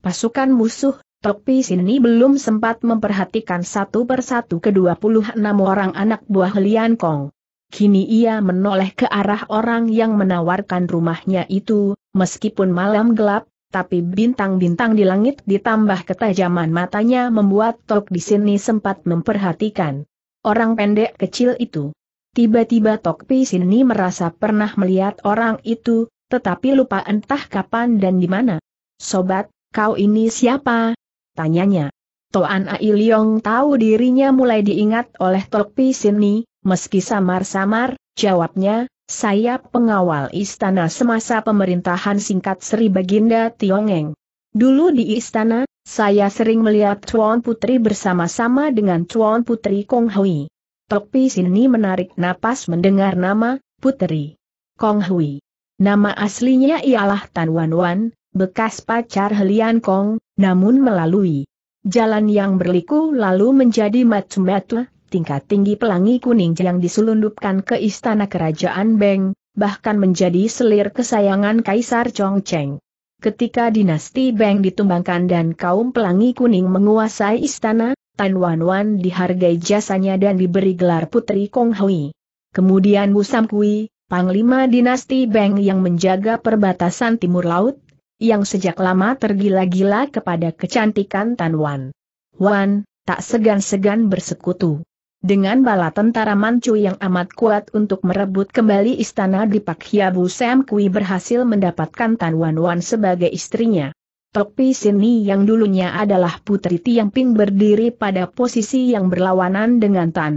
[SPEAKER 1] pasukan musuh Topi Sini belum sempat memperhatikan satu persatu ke-26 orang anak buah Lian Kong. Kini ia menoleh ke arah orang yang menawarkan rumahnya itu, meskipun malam gelap, tapi bintang-bintang di langit ditambah ketajaman matanya membuat Tok di sini sempat memperhatikan. Orang pendek kecil itu. Tiba-tiba Tok Pi sini merasa pernah melihat orang itu, tetapi lupa entah kapan dan di mana. Sobat, kau ini siapa? Tanyanya. Toan Ai Leong tahu dirinya mulai diingat oleh Topi Sini, meski samar-samar, jawabnya, saya pengawal istana semasa pemerintahan singkat Sri Baginda Tiongeng. Dulu di istana, saya sering melihat Chuan Putri bersama-sama dengan Chuan Putri Kong Hui. Topi Sini menarik napas mendengar nama, Putri. Kong Hui. Nama aslinya ialah Tan Wan Wan, bekas pacar Helian Kong, namun melalui jalan yang berliku lalu menjadi matu tingkat tinggi pelangi kuning yang diselundupkan ke istana kerajaan Beng, bahkan menjadi selir kesayangan Kaisar Chongcheng. Ketika dinasti Beng ditumbangkan dan kaum pelangi kuning menguasai istana, Tan Wan Wan dihargai jasanya dan diberi gelar Putri Kong Hui. Kemudian Wu Sam Kui, Panglima Dinasti Beng yang menjaga perbatasan timur laut, yang sejak lama tergila-gila kepada kecantikan Tan Wan. Wan, tak segan-segan bersekutu. Dengan bala tentara Manchu yang amat kuat untuk merebut kembali istana di Pakhiabu Sam Kui berhasil mendapatkan Tan Wan Wan sebagai istrinya. Topi Sini yang dulunya adalah putri Tiang Ping berdiri pada posisi yang berlawanan dengan Tan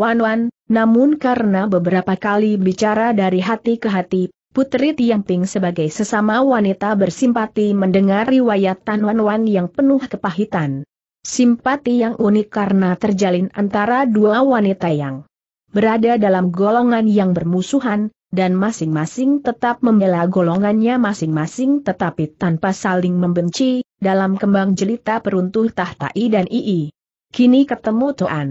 [SPEAKER 1] Wan Wan, namun karena beberapa kali bicara dari hati ke hati, Putri Tianping sebagai sesama wanita bersimpati mendengar riwayat Tan Wan Wan yang penuh kepahitan. Simpati yang unik karena terjalin antara dua wanita yang berada dalam golongan yang bermusuhan, dan masing-masing tetap membela golongannya masing-masing tetapi tanpa saling membenci, dalam kembang jelita peruntuh tahta I dan II. Kini ketemu Toan.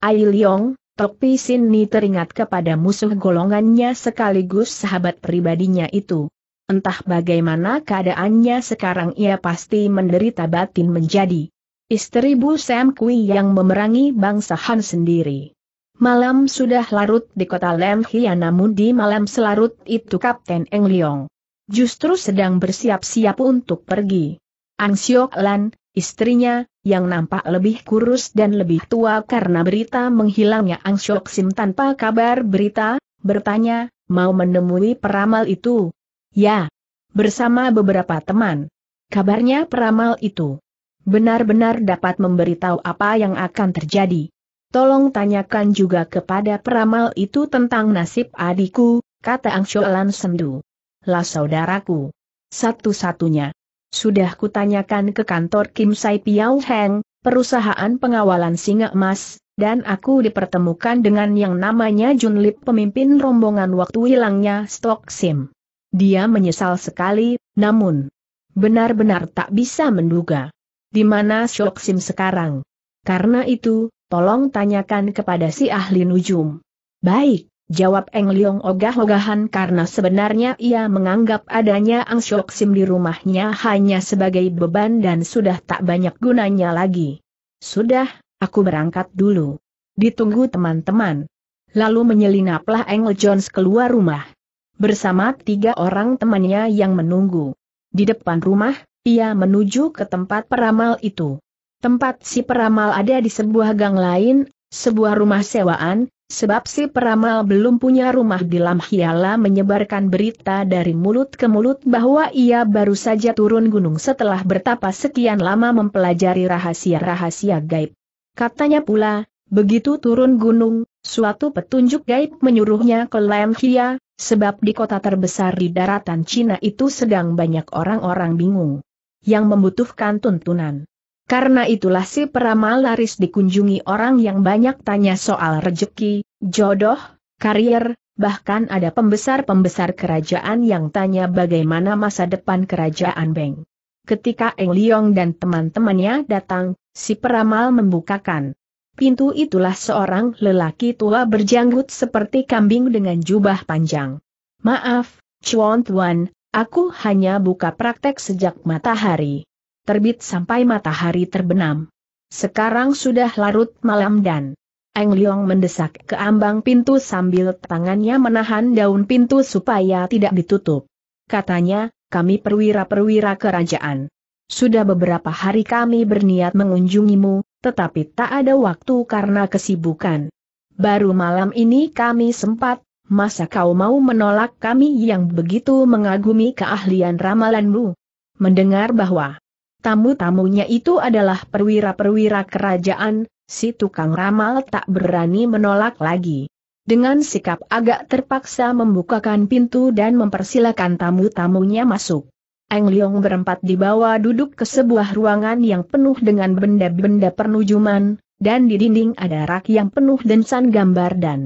[SPEAKER 1] Ai Leong, Pisin ni teringat kepada musuh golongannya sekaligus sahabat pribadinya itu. Entah bagaimana keadaannya sekarang ia pasti menderita batin menjadi istri Bu Sam Kui yang memerangi bangsa Han sendiri. Malam sudah larut di kota Lem namun di malam selarut itu Kapten Eng Leong justru sedang bersiap-siap untuk pergi. Ang Siok Lan, istrinya, yang nampak lebih kurus dan lebih tua karena berita menghilangnya Ang Siok Sim tanpa kabar berita, bertanya, mau menemui peramal itu? Ya. Bersama beberapa teman. Kabarnya peramal itu benar-benar dapat memberitahu apa yang akan terjadi. Tolong tanyakan juga kepada peramal itu tentang nasib adikku, kata Ang Lan sendu. Lah saudaraku. Satu-satunya. Sudah kutanyakan ke kantor Kim Sai Piao Heng, perusahaan pengawalan singa emas, dan aku dipertemukan dengan yang namanya Jun Lip pemimpin rombongan waktu hilangnya stok SIM. Dia menyesal sekali, namun benar-benar tak bisa menduga. Di mana stok Sim sekarang? Karena itu, tolong tanyakan kepada si ahli nujum. Baik. Jawab Eng Leong ogah-ogahan karena sebenarnya ia menganggap adanya Ang Shok Sim di rumahnya hanya sebagai beban dan sudah tak banyak gunanya lagi. Sudah, aku berangkat dulu. Ditunggu teman-teman. Lalu menyelinaplah Eng Jones keluar rumah. Bersama tiga orang temannya yang menunggu. Di depan rumah, ia menuju ke tempat peramal itu. Tempat si peramal ada di sebuah gang lain, sebuah rumah sewaan, Sebab si peramal belum punya rumah di Lamhiala menyebarkan berita dari mulut ke mulut bahwa ia baru saja turun gunung setelah bertapa sekian lama mempelajari rahasia-rahasia gaib. Katanya pula, begitu turun gunung, suatu petunjuk gaib menyuruhnya ke Lamhia, sebab di kota terbesar di daratan Cina itu sedang banyak orang-orang bingung yang membutuhkan tuntunan. Karena itulah si peramal laris dikunjungi orang yang banyak tanya soal rejeki, jodoh, karier, bahkan ada pembesar-pembesar kerajaan yang tanya bagaimana masa depan kerajaan Beng. Ketika Eng Liong dan teman-temannya datang, si peramal membukakan. Pintu itulah seorang lelaki tua berjanggut seperti kambing dengan jubah panjang. Maaf, Chuan Tuan, aku hanya buka praktek sejak matahari terbit sampai matahari terbenam. Sekarang sudah larut malam dan Eng Leong mendesak ke ambang pintu sambil tangannya menahan daun pintu supaya tidak ditutup. Katanya, kami perwira-perwira kerajaan. Sudah beberapa hari kami berniat mengunjungimu, tetapi tak ada waktu karena kesibukan. Baru malam ini kami sempat, masa kau mau menolak kami yang begitu mengagumi keahlian ramalanmu? Mendengar bahwa Tamu-tamunya itu adalah perwira-perwira kerajaan, si tukang ramal tak berani menolak lagi. Dengan sikap agak terpaksa membukakan pintu dan mempersilakan tamu-tamunya masuk. Eng Leong berempat dibawa duduk ke sebuah ruangan yang penuh dengan benda-benda pernujuman, dan di dinding ada rak yang penuh densan gambar dan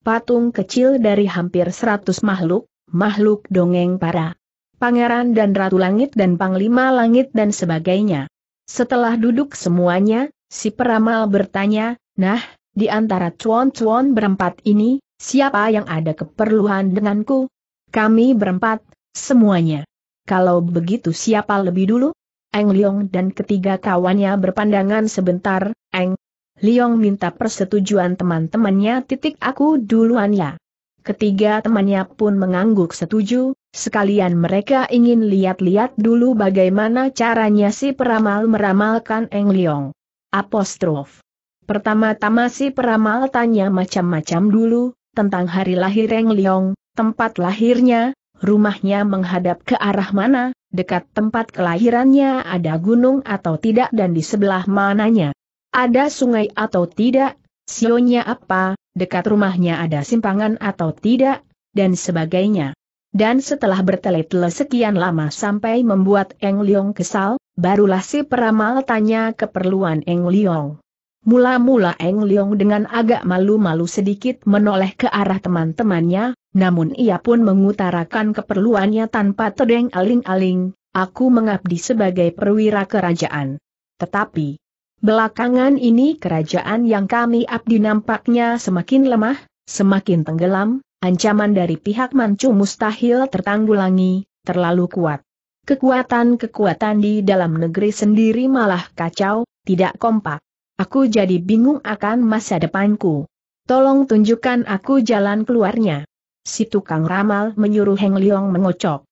[SPEAKER 1] patung kecil dari hampir seratus makhluk, makhluk dongeng para pangeran dan ratu langit dan panglima langit dan sebagainya. Setelah duduk semuanya, si peramal bertanya, nah, di antara cuan-cuan berempat ini, siapa yang ada keperluan denganku? Kami berempat, semuanya. Kalau begitu siapa lebih dulu? Eng Leong dan ketiga kawannya berpandangan sebentar, Eng Leong minta persetujuan teman-temannya titik aku duluan ya. Ketiga temannya pun mengangguk setuju, Sekalian mereka ingin lihat-lihat dulu bagaimana caranya si peramal meramalkan Eng Liong. Apostrof. Pertama-tama si peramal tanya macam-macam dulu, tentang hari lahir Eng Liong, tempat lahirnya, rumahnya menghadap ke arah mana, dekat tempat kelahirannya ada gunung atau tidak dan di sebelah mananya. Ada sungai atau tidak, sionya apa, dekat rumahnya ada simpangan atau tidak, dan sebagainya. Dan setelah bertele-tele sekian lama sampai membuat Eng Liong kesal, barulah si peramal tanya keperluan Eng Liong. Mula-mula Eng Liong dengan agak malu-malu sedikit menoleh ke arah teman-temannya, namun ia pun mengutarakan keperluannya tanpa tedeng aling-aling, aku mengabdi sebagai perwira kerajaan. Tetapi, belakangan ini kerajaan yang kami abdi nampaknya semakin lemah, semakin tenggelam, ancaman dari pihak Manchu mustahil tertanggulangi, terlalu kuat. Kekuatan-kekuatan di dalam negeri sendiri malah kacau, tidak kompak. Aku jadi bingung akan masa depanku. Tolong tunjukkan aku jalan keluarnya. Si tukang ramal menyuruh Heng Leong mengocok.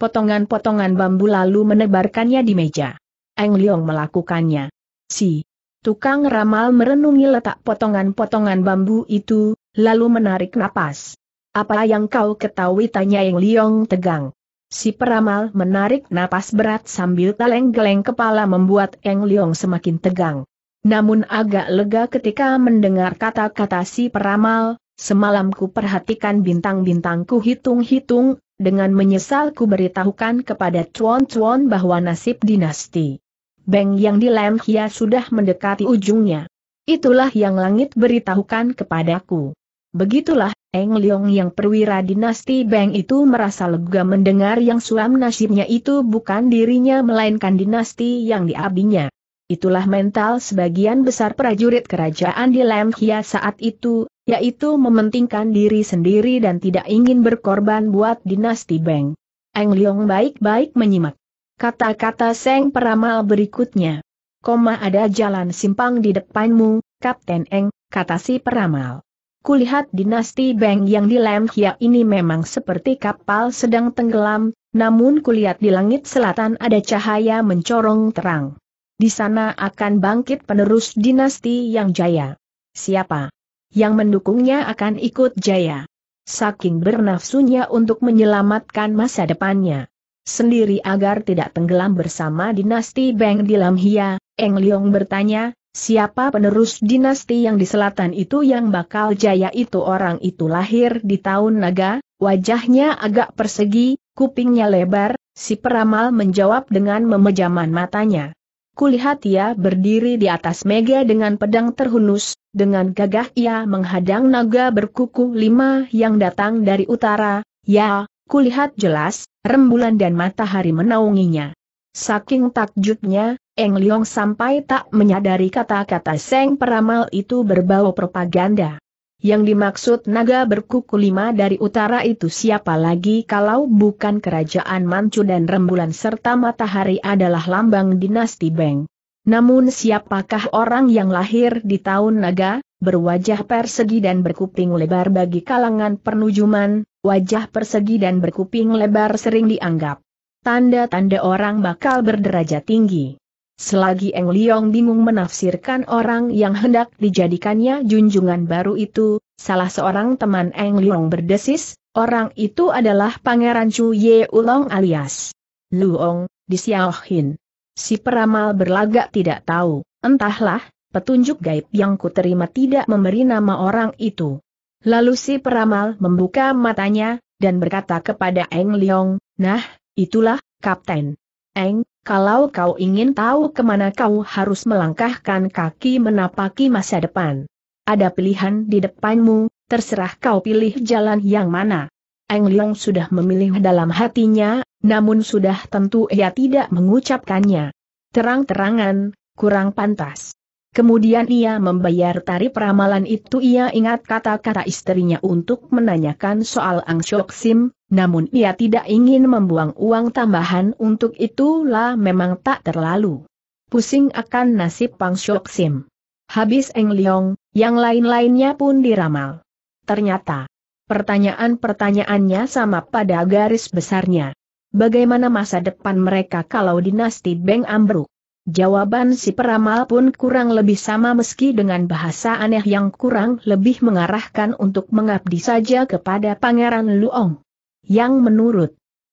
[SPEAKER 1] Potongan-potongan bambu lalu menebarkannya di meja. Heng Leong melakukannya. Si tukang ramal merenungi letak potongan-potongan bambu itu, lalu menarik napas. Apa yang kau ketahui tanya Yang Liong tegang. Si peramal menarik napas berat sambil geleng-geleng kepala membuat Eng Liong semakin tegang. Namun agak lega ketika mendengar kata-kata si peramal, semalam ku perhatikan bintang-bintangku hitung-hitung, dengan menyesal ku beritahukan kepada cuan-cuan bahwa nasib dinasti. Beng yang di Lemhia sudah mendekati ujungnya. Itulah yang langit beritahukan kepadaku. Begitulah Eng Leong yang perwira dinasti Beng itu merasa lega mendengar yang suam nasibnya itu bukan dirinya melainkan dinasti yang diabinya. Itulah mental sebagian besar prajurit kerajaan di Lemkhia saat itu, yaitu mementingkan diri sendiri dan tidak ingin berkorban buat dinasti Beng. Eng Leong baik-baik menyimak. Kata-kata Seng Peramal berikutnya. Koma ada jalan simpang di depanmu, Kapten Eng, kata si Peramal. Kulihat dinasti Beng yang di Lemhia ini memang seperti kapal sedang tenggelam, namun kulihat di langit selatan ada cahaya mencorong terang. Di sana akan bangkit penerus dinasti yang jaya. Siapa yang mendukungnya akan ikut jaya. Saking bernafsunya untuk menyelamatkan masa depannya sendiri agar tidak tenggelam bersama dinasti Beng di Hia, Eng Leong bertanya, Siapa penerus dinasti yang di selatan itu yang bakal jaya itu orang itu lahir di tahun naga, wajahnya agak persegi, kupingnya lebar, si peramal menjawab dengan memejaman matanya. Kulihat ia berdiri di atas mega dengan pedang terhunus, dengan gagah ia menghadang naga berkuku lima yang datang dari utara, ya, kulihat jelas, rembulan dan matahari menaunginya. Saking takjubnya, Eng Leong sampai tak menyadari kata-kata Seng Peramal itu berbau propaganda. Yang dimaksud naga berkuku lima dari utara itu siapa lagi kalau bukan kerajaan Manchu dan rembulan serta matahari adalah lambang dinasti Beng. Namun siapakah orang yang lahir di tahun naga, berwajah persegi dan berkuping lebar bagi kalangan penujuman, wajah persegi dan berkuping lebar sering dianggap tanda-tanda orang bakal berderajat tinggi. Selagi Eng Liong bingung menafsirkan orang yang hendak dijadikannya junjungan baru itu, salah seorang teman Eng Liong berdesis, orang itu adalah Pangeran Chu Ye Ulong alias Luong, di Xiaohin. Si peramal berlagak tidak tahu, entahlah, petunjuk gaib yang kuterima tidak memberi nama orang itu. Lalu si peramal membuka matanya, dan berkata kepada Eng Liong, nah, itulah, Kapten. Eng, kalau kau ingin tahu kemana kau harus melangkahkan kaki menapaki masa depan. Ada pilihan di depanmu, terserah kau pilih jalan yang mana. Eng Liang sudah memilih dalam hatinya, namun sudah tentu ia tidak mengucapkannya. Terang-terangan, kurang pantas. Kemudian ia membayar tarif ramalan itu ia ingat kata-kata istrinya untuk menanyakan soal Ang Shok Sim, namun ia tidak ingin membuang uang tambahan untuk itulah memang tak terlalu. Pusing akan nasib Pang Shok Sim. Habis Eng Leong, yang lain-lainnya pun diramal. Ternyata, pertanyaan-pertanyaannya sama pada garis besarnya. Bagaimana masa depan mereka kalau dinasti Beng ambruk? Jawaban si peramal pun kurang lebih sama meski dengan bahasa aneh yang kurang lebih mengarahkan untuk mengabdi saja kepada Pangeran Luong. Yang menurut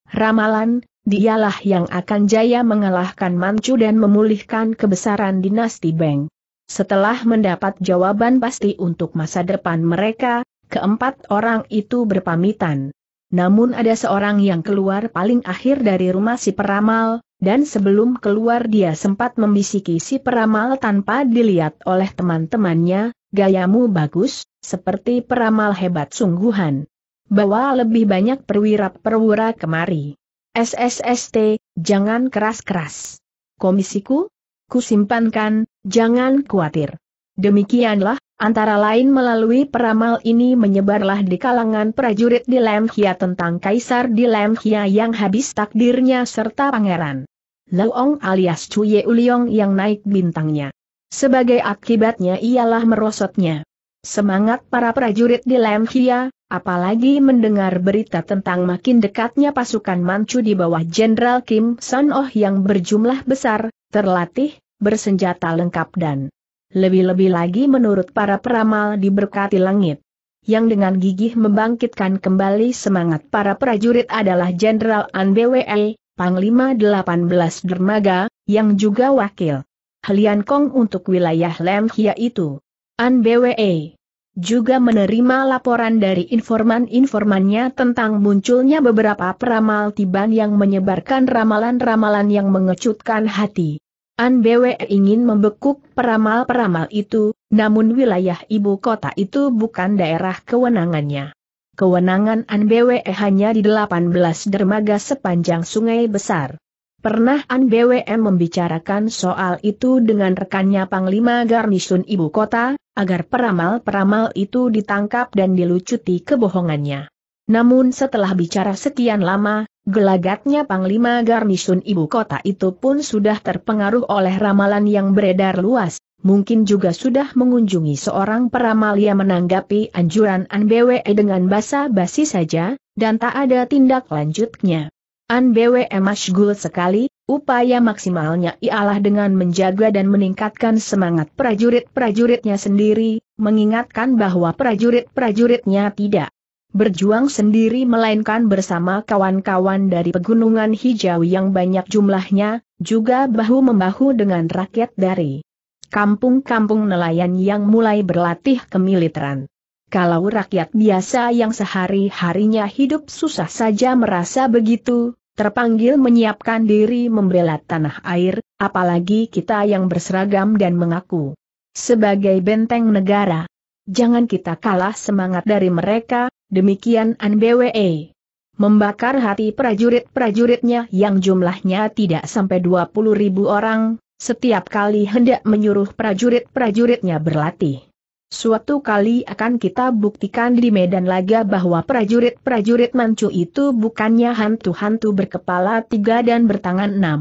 [SPEAKER 1] ramalan, dialah yang akan jaya mengalahkan Manchu dan memulihkan kebesaran dinasti Beng. Setelah mendapat jawaban pasti untuk masa depan mereka, keempat orang itu berpamitan. Namun ada seorang yang keluar paling akhir dari rumah si peramal, dan sebelum keluar dia sempat membisiki si peramal tanpa dilihat oleh teman-temannya, gayamu bagus, seperti peramal hebat sungguhan. Bawa lebih banyak perwira-perwira kemari. SSST, jangan keras-keras. Komisiku? Kusimpankan, jangan khawatir. Demikianlah, Antara lain melalui peramal ini menyebarlah di kalangan prajurit di Lemhia tentang kaisar di Lemhia yang habis takdirnya serta pangeran. Leong alias Cuye Uliong yang naik bintangnya. Sebagai akibatnya ialah merosotnya. Semangat para prajurit di Lemhia, apalagi mendengar berita tentang makin dekatnya pasukan Manchu di bawah Jenderal Kim San oh yang berjumlah besar, terlatih, bersenjata lengkap dan lebih-lebih lagi menurut para peramal diberkati langit. Yang dengan gigih membangkitkan kembali semangat para prajurit adalah Jenderal An BWE, Panglima 18 Dermaga, yang juga wakil Halian Kong untuk wilayah Lemhia itu. An BWE juga menerima laporan dari informan-informannya tentang munculnya beberapa peramal tiban yang menyebarkan ramalan-ramalan yang mengecutkan hati. An Bwe ingin membekuk peramal-peramal itu, namun wilayah ibu kota itu bukan daerah kewenangannya. Kewenangan An Bwe hanya di 18 dermaga sepanjang sungai besar. Pernah An Bwe membicarakan soal itu dengan rekannya Panglima Garnisun Ibu Kota, agar peramal-peramal itu ditangkap dan dilucuti kebohongannya. Namun setelah bicara sekian lama, Gelagatnya Panglima Garnisun ibu kota itu pun sudah terpengaruh oleh ramalan yang beredar luas, mungkin juga sudah mengunjungi seorang peramal yang menanggapi anjuran ANBWE dengan basa-basi saja, dan tak ada tindak lanjutnya. ANBWE masgul sekali, upaya maksimalnya ialah dengan menjaga dan meningkatkan semangat prajurit-prajuritnya sendiri, mengingatkan bahwa prajurit-prajuritnya tidak berjuang sendiri melainkan bersama kawan-kawan dari Pegunungan Hijau yang banyak jumlahnya, juga bahu-membahu dengan rakyat dari kampung-kampung nelayan yang mulai berlatih kemiliteran. Kalau rakyat biasa yang sehari-harinya hidup susah saja merasa begitu, terpanggil menyiapkan diri membela tanah air, apalagi kita yang berseragam dan mengaku sebagai benteng negara. Jangan kita kalah semangat dari mereka, Demikian Bwe. Membakar hati prajurit-prajuritnya yang jumlahnya tidak sampai 20 ribu orang, setiap kali hendak menyuruh prajurit-prajuritnya berlatih. Suatu kali akan kita buktikan di medan laga bahwa prajurit-prajurit mancu itu bukannya hantu-hantu berkepala tiga dan bertangan enam.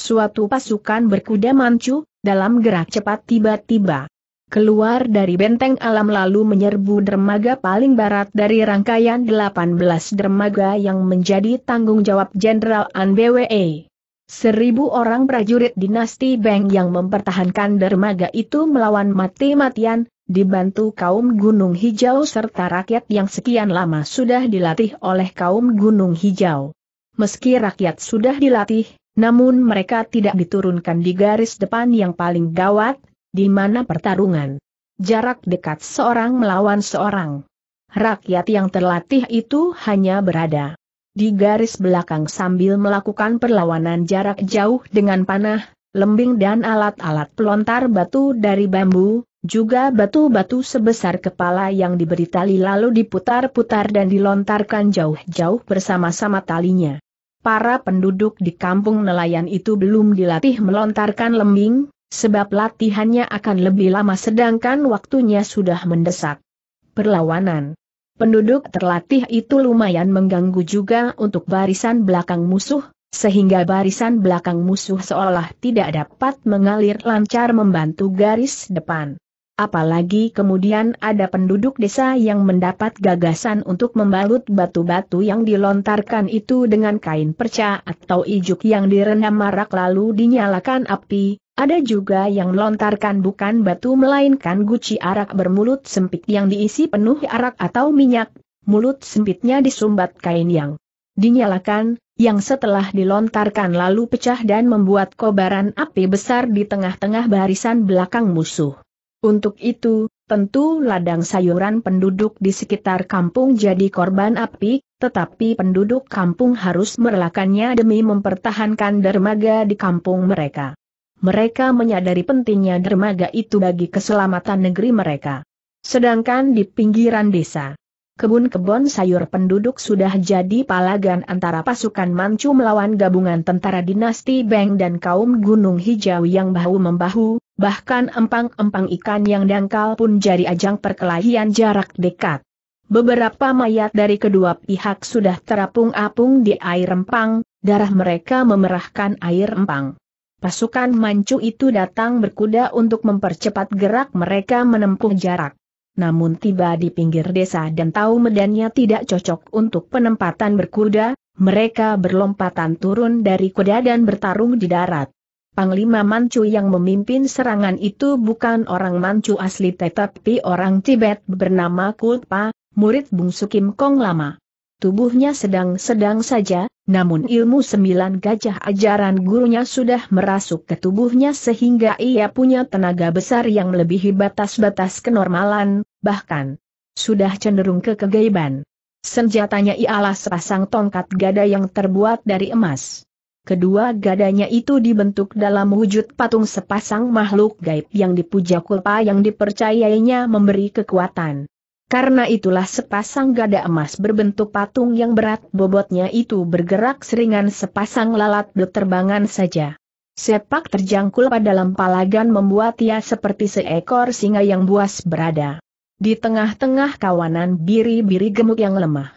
[SPEAKER 1] Suatu pasukan berkuda mancu, dalam gerak cepat tiba-tiba keluar dari benteng alam lalu menyerbu dermaga paling barat dari rangkaian 18 dermaga yang menjadi tanggung jawab Jenderal An e. Seribu orang prajurit dinasti Beng yang mempertahankan dermaga itu melawan mati-matian, dibantu kaum Gunung Hijau serta rakyat yang sekian lama sudah dilatih oleh kaum Gunung Hijau. Meski rakyat sudah dilatih, namun mereka tidak diturunkan di garis depan yang paling gawat, di mana pertarungan? Jarak dekat seorang melawan seorang. Rakyat yang terlatih itu hanya berada di garis belakang sambil melakukan perlawanan jarak jauh dengan panah, lembing dan alat-alat pelontar batu dari bambu, juga batu-batu sebesar kepala yang diberi tali lalu diputar-putar dan dilontarkan jauh-jauh bersama-sama talinya. Para penduduk di kampung nelayan itu belum dilatih melontarkan lembing, Sebab latihannya akan lebih lama sedangkan waktunya sudah mendesak. Perlawanan Penduduk terlatih itu lumayan mengganggu juga untuk barisan belakang musuh, sehingga barisan belakang musuh seolah tidak dapat mengalir lancar membantu garis depan. Apalagi kemudian ada penduduk desa yang mendapat gagasan untuk membalut batu-batu yang dilontarkan itu dengan kain perca atau ijuk yang direndam marak lalu dinyalakan api, ada juga yang melontarkan bukan batu melainkan guci arak bermulut sempit yang diisi penuh arak atau minyak, mulut sempitnya disumbat kain yang dinyalakan, yang setelah dilontarkan lalu pecah dan membuat kobaran api besar di tengah-tengah barisan belakang musuh. Untuk itu, tentu ladang sayuran penduduk di sekitar kampung jadi korban api, tetapi penduduk kampung harus merelakannya demi mempertahankan dermaga di kampung mereka. Mereka menyadari pentingnya dermaga itu bagi keselamatan negeri mereka. Sedangkan di pinggiran desa, kebun-kebun sayur penduduk sudah jadi palagan antara pasukan Manchu melawan gabungan tentara dinasti Beng dan kaum Gunung Hijau yang bahu-membahu, bahkan empang-empang ikan yang dangkal pun jadi ajang perkelahian jarak dekat. Beberapa mayat dari kedua pihak sudah terapung-apung di air empang, darah mereka memerahkan air empang. Pasukan Manchu itu datang berkuda untuk mempercepat gerak mereka menempuh jarak. Namun tiba di pinggir desa dan tahu medannya tidak cocok untuk penempatan berkuda, mereka berlompatan turun dari kuda dan bertarung di darat. Panglima Manchu yang memimpin serangan itu bukan orang Manchu asli tetapi orang Tibet bernama Kulpa, murid Bung Sukim Kong lama. Tubuhnya sedang-sedang saja, namun ilmu sembilan gajah ajaran gurunya sudah merasuk ke tubuhnya sehingga ia punya tenaga besar yang melebihi batas-batas kenormalan, bahkan sudah cenderung ke kegaiban. Senjatanya ialah sepasang tongkat gada yang terbuat dari emas. Kedua gadanya itu dibentuk dalam wujud patung sepasang makhluk gaib yang dipuja kulpa yang dipercayainya memberi kekuatan. Karena itulah sepasang gada emas berbentuk patung yang berat bobotnya itu bergerak seringan sepasang lalat berterbangan saja. Sepak terjangkul dalam palagan membuat ia seperti seekor singa yang buas berada. Di tengah-tengah kawanan biri-biri gemuk yang lemah.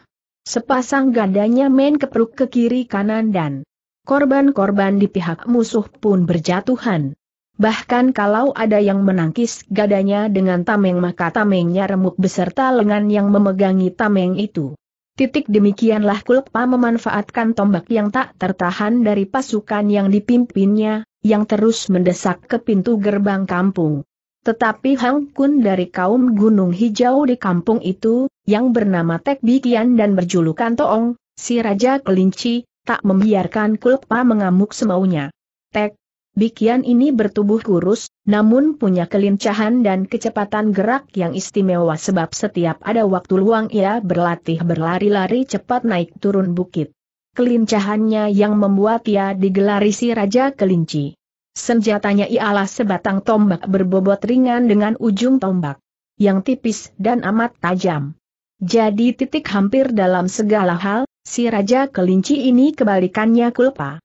[SPEAKER 1] Sepasang gadanya main keperuk ke kiri kanan dan korban-korban di pihak musuh pun berjatuhan. Bahkan kalau ada yang menangkis gadanya dengan tameng maka tamengnya remuk beserta lengan yang memegangi tameng itu. Titik demikianlah Kulpa memanfaatkan tombak yang tak tertahan dari pasukan yang dipimpinnya, yang terus mendesak ke pintu gerbang kampung. Tetapi Hang Kun dari kaum Gunung Hijau di kampung itu, yang bernama Tek Bikian dan berjulukan Toong, si Raja Kelinci, tak membiarkan Kulpa mengamuk semaunya. Tek, Bikian ini bertubuh kurus, namun punya kelincahan dan kecepatan gerak yang istimewa sebab setiap ada waktu luang ia berlatih berlari-lari cepat naik turun bukit. Kelincahannya yang membuat ia digelari si Raja Kelinci. Senjatanya ialah sebatang tombak berbobot ringan dengan ujung tombak yang tipis dan amat tajam. Jadi titik hampir dalam segala hal, si Raja Kelinci ini kebalikannya kulpa.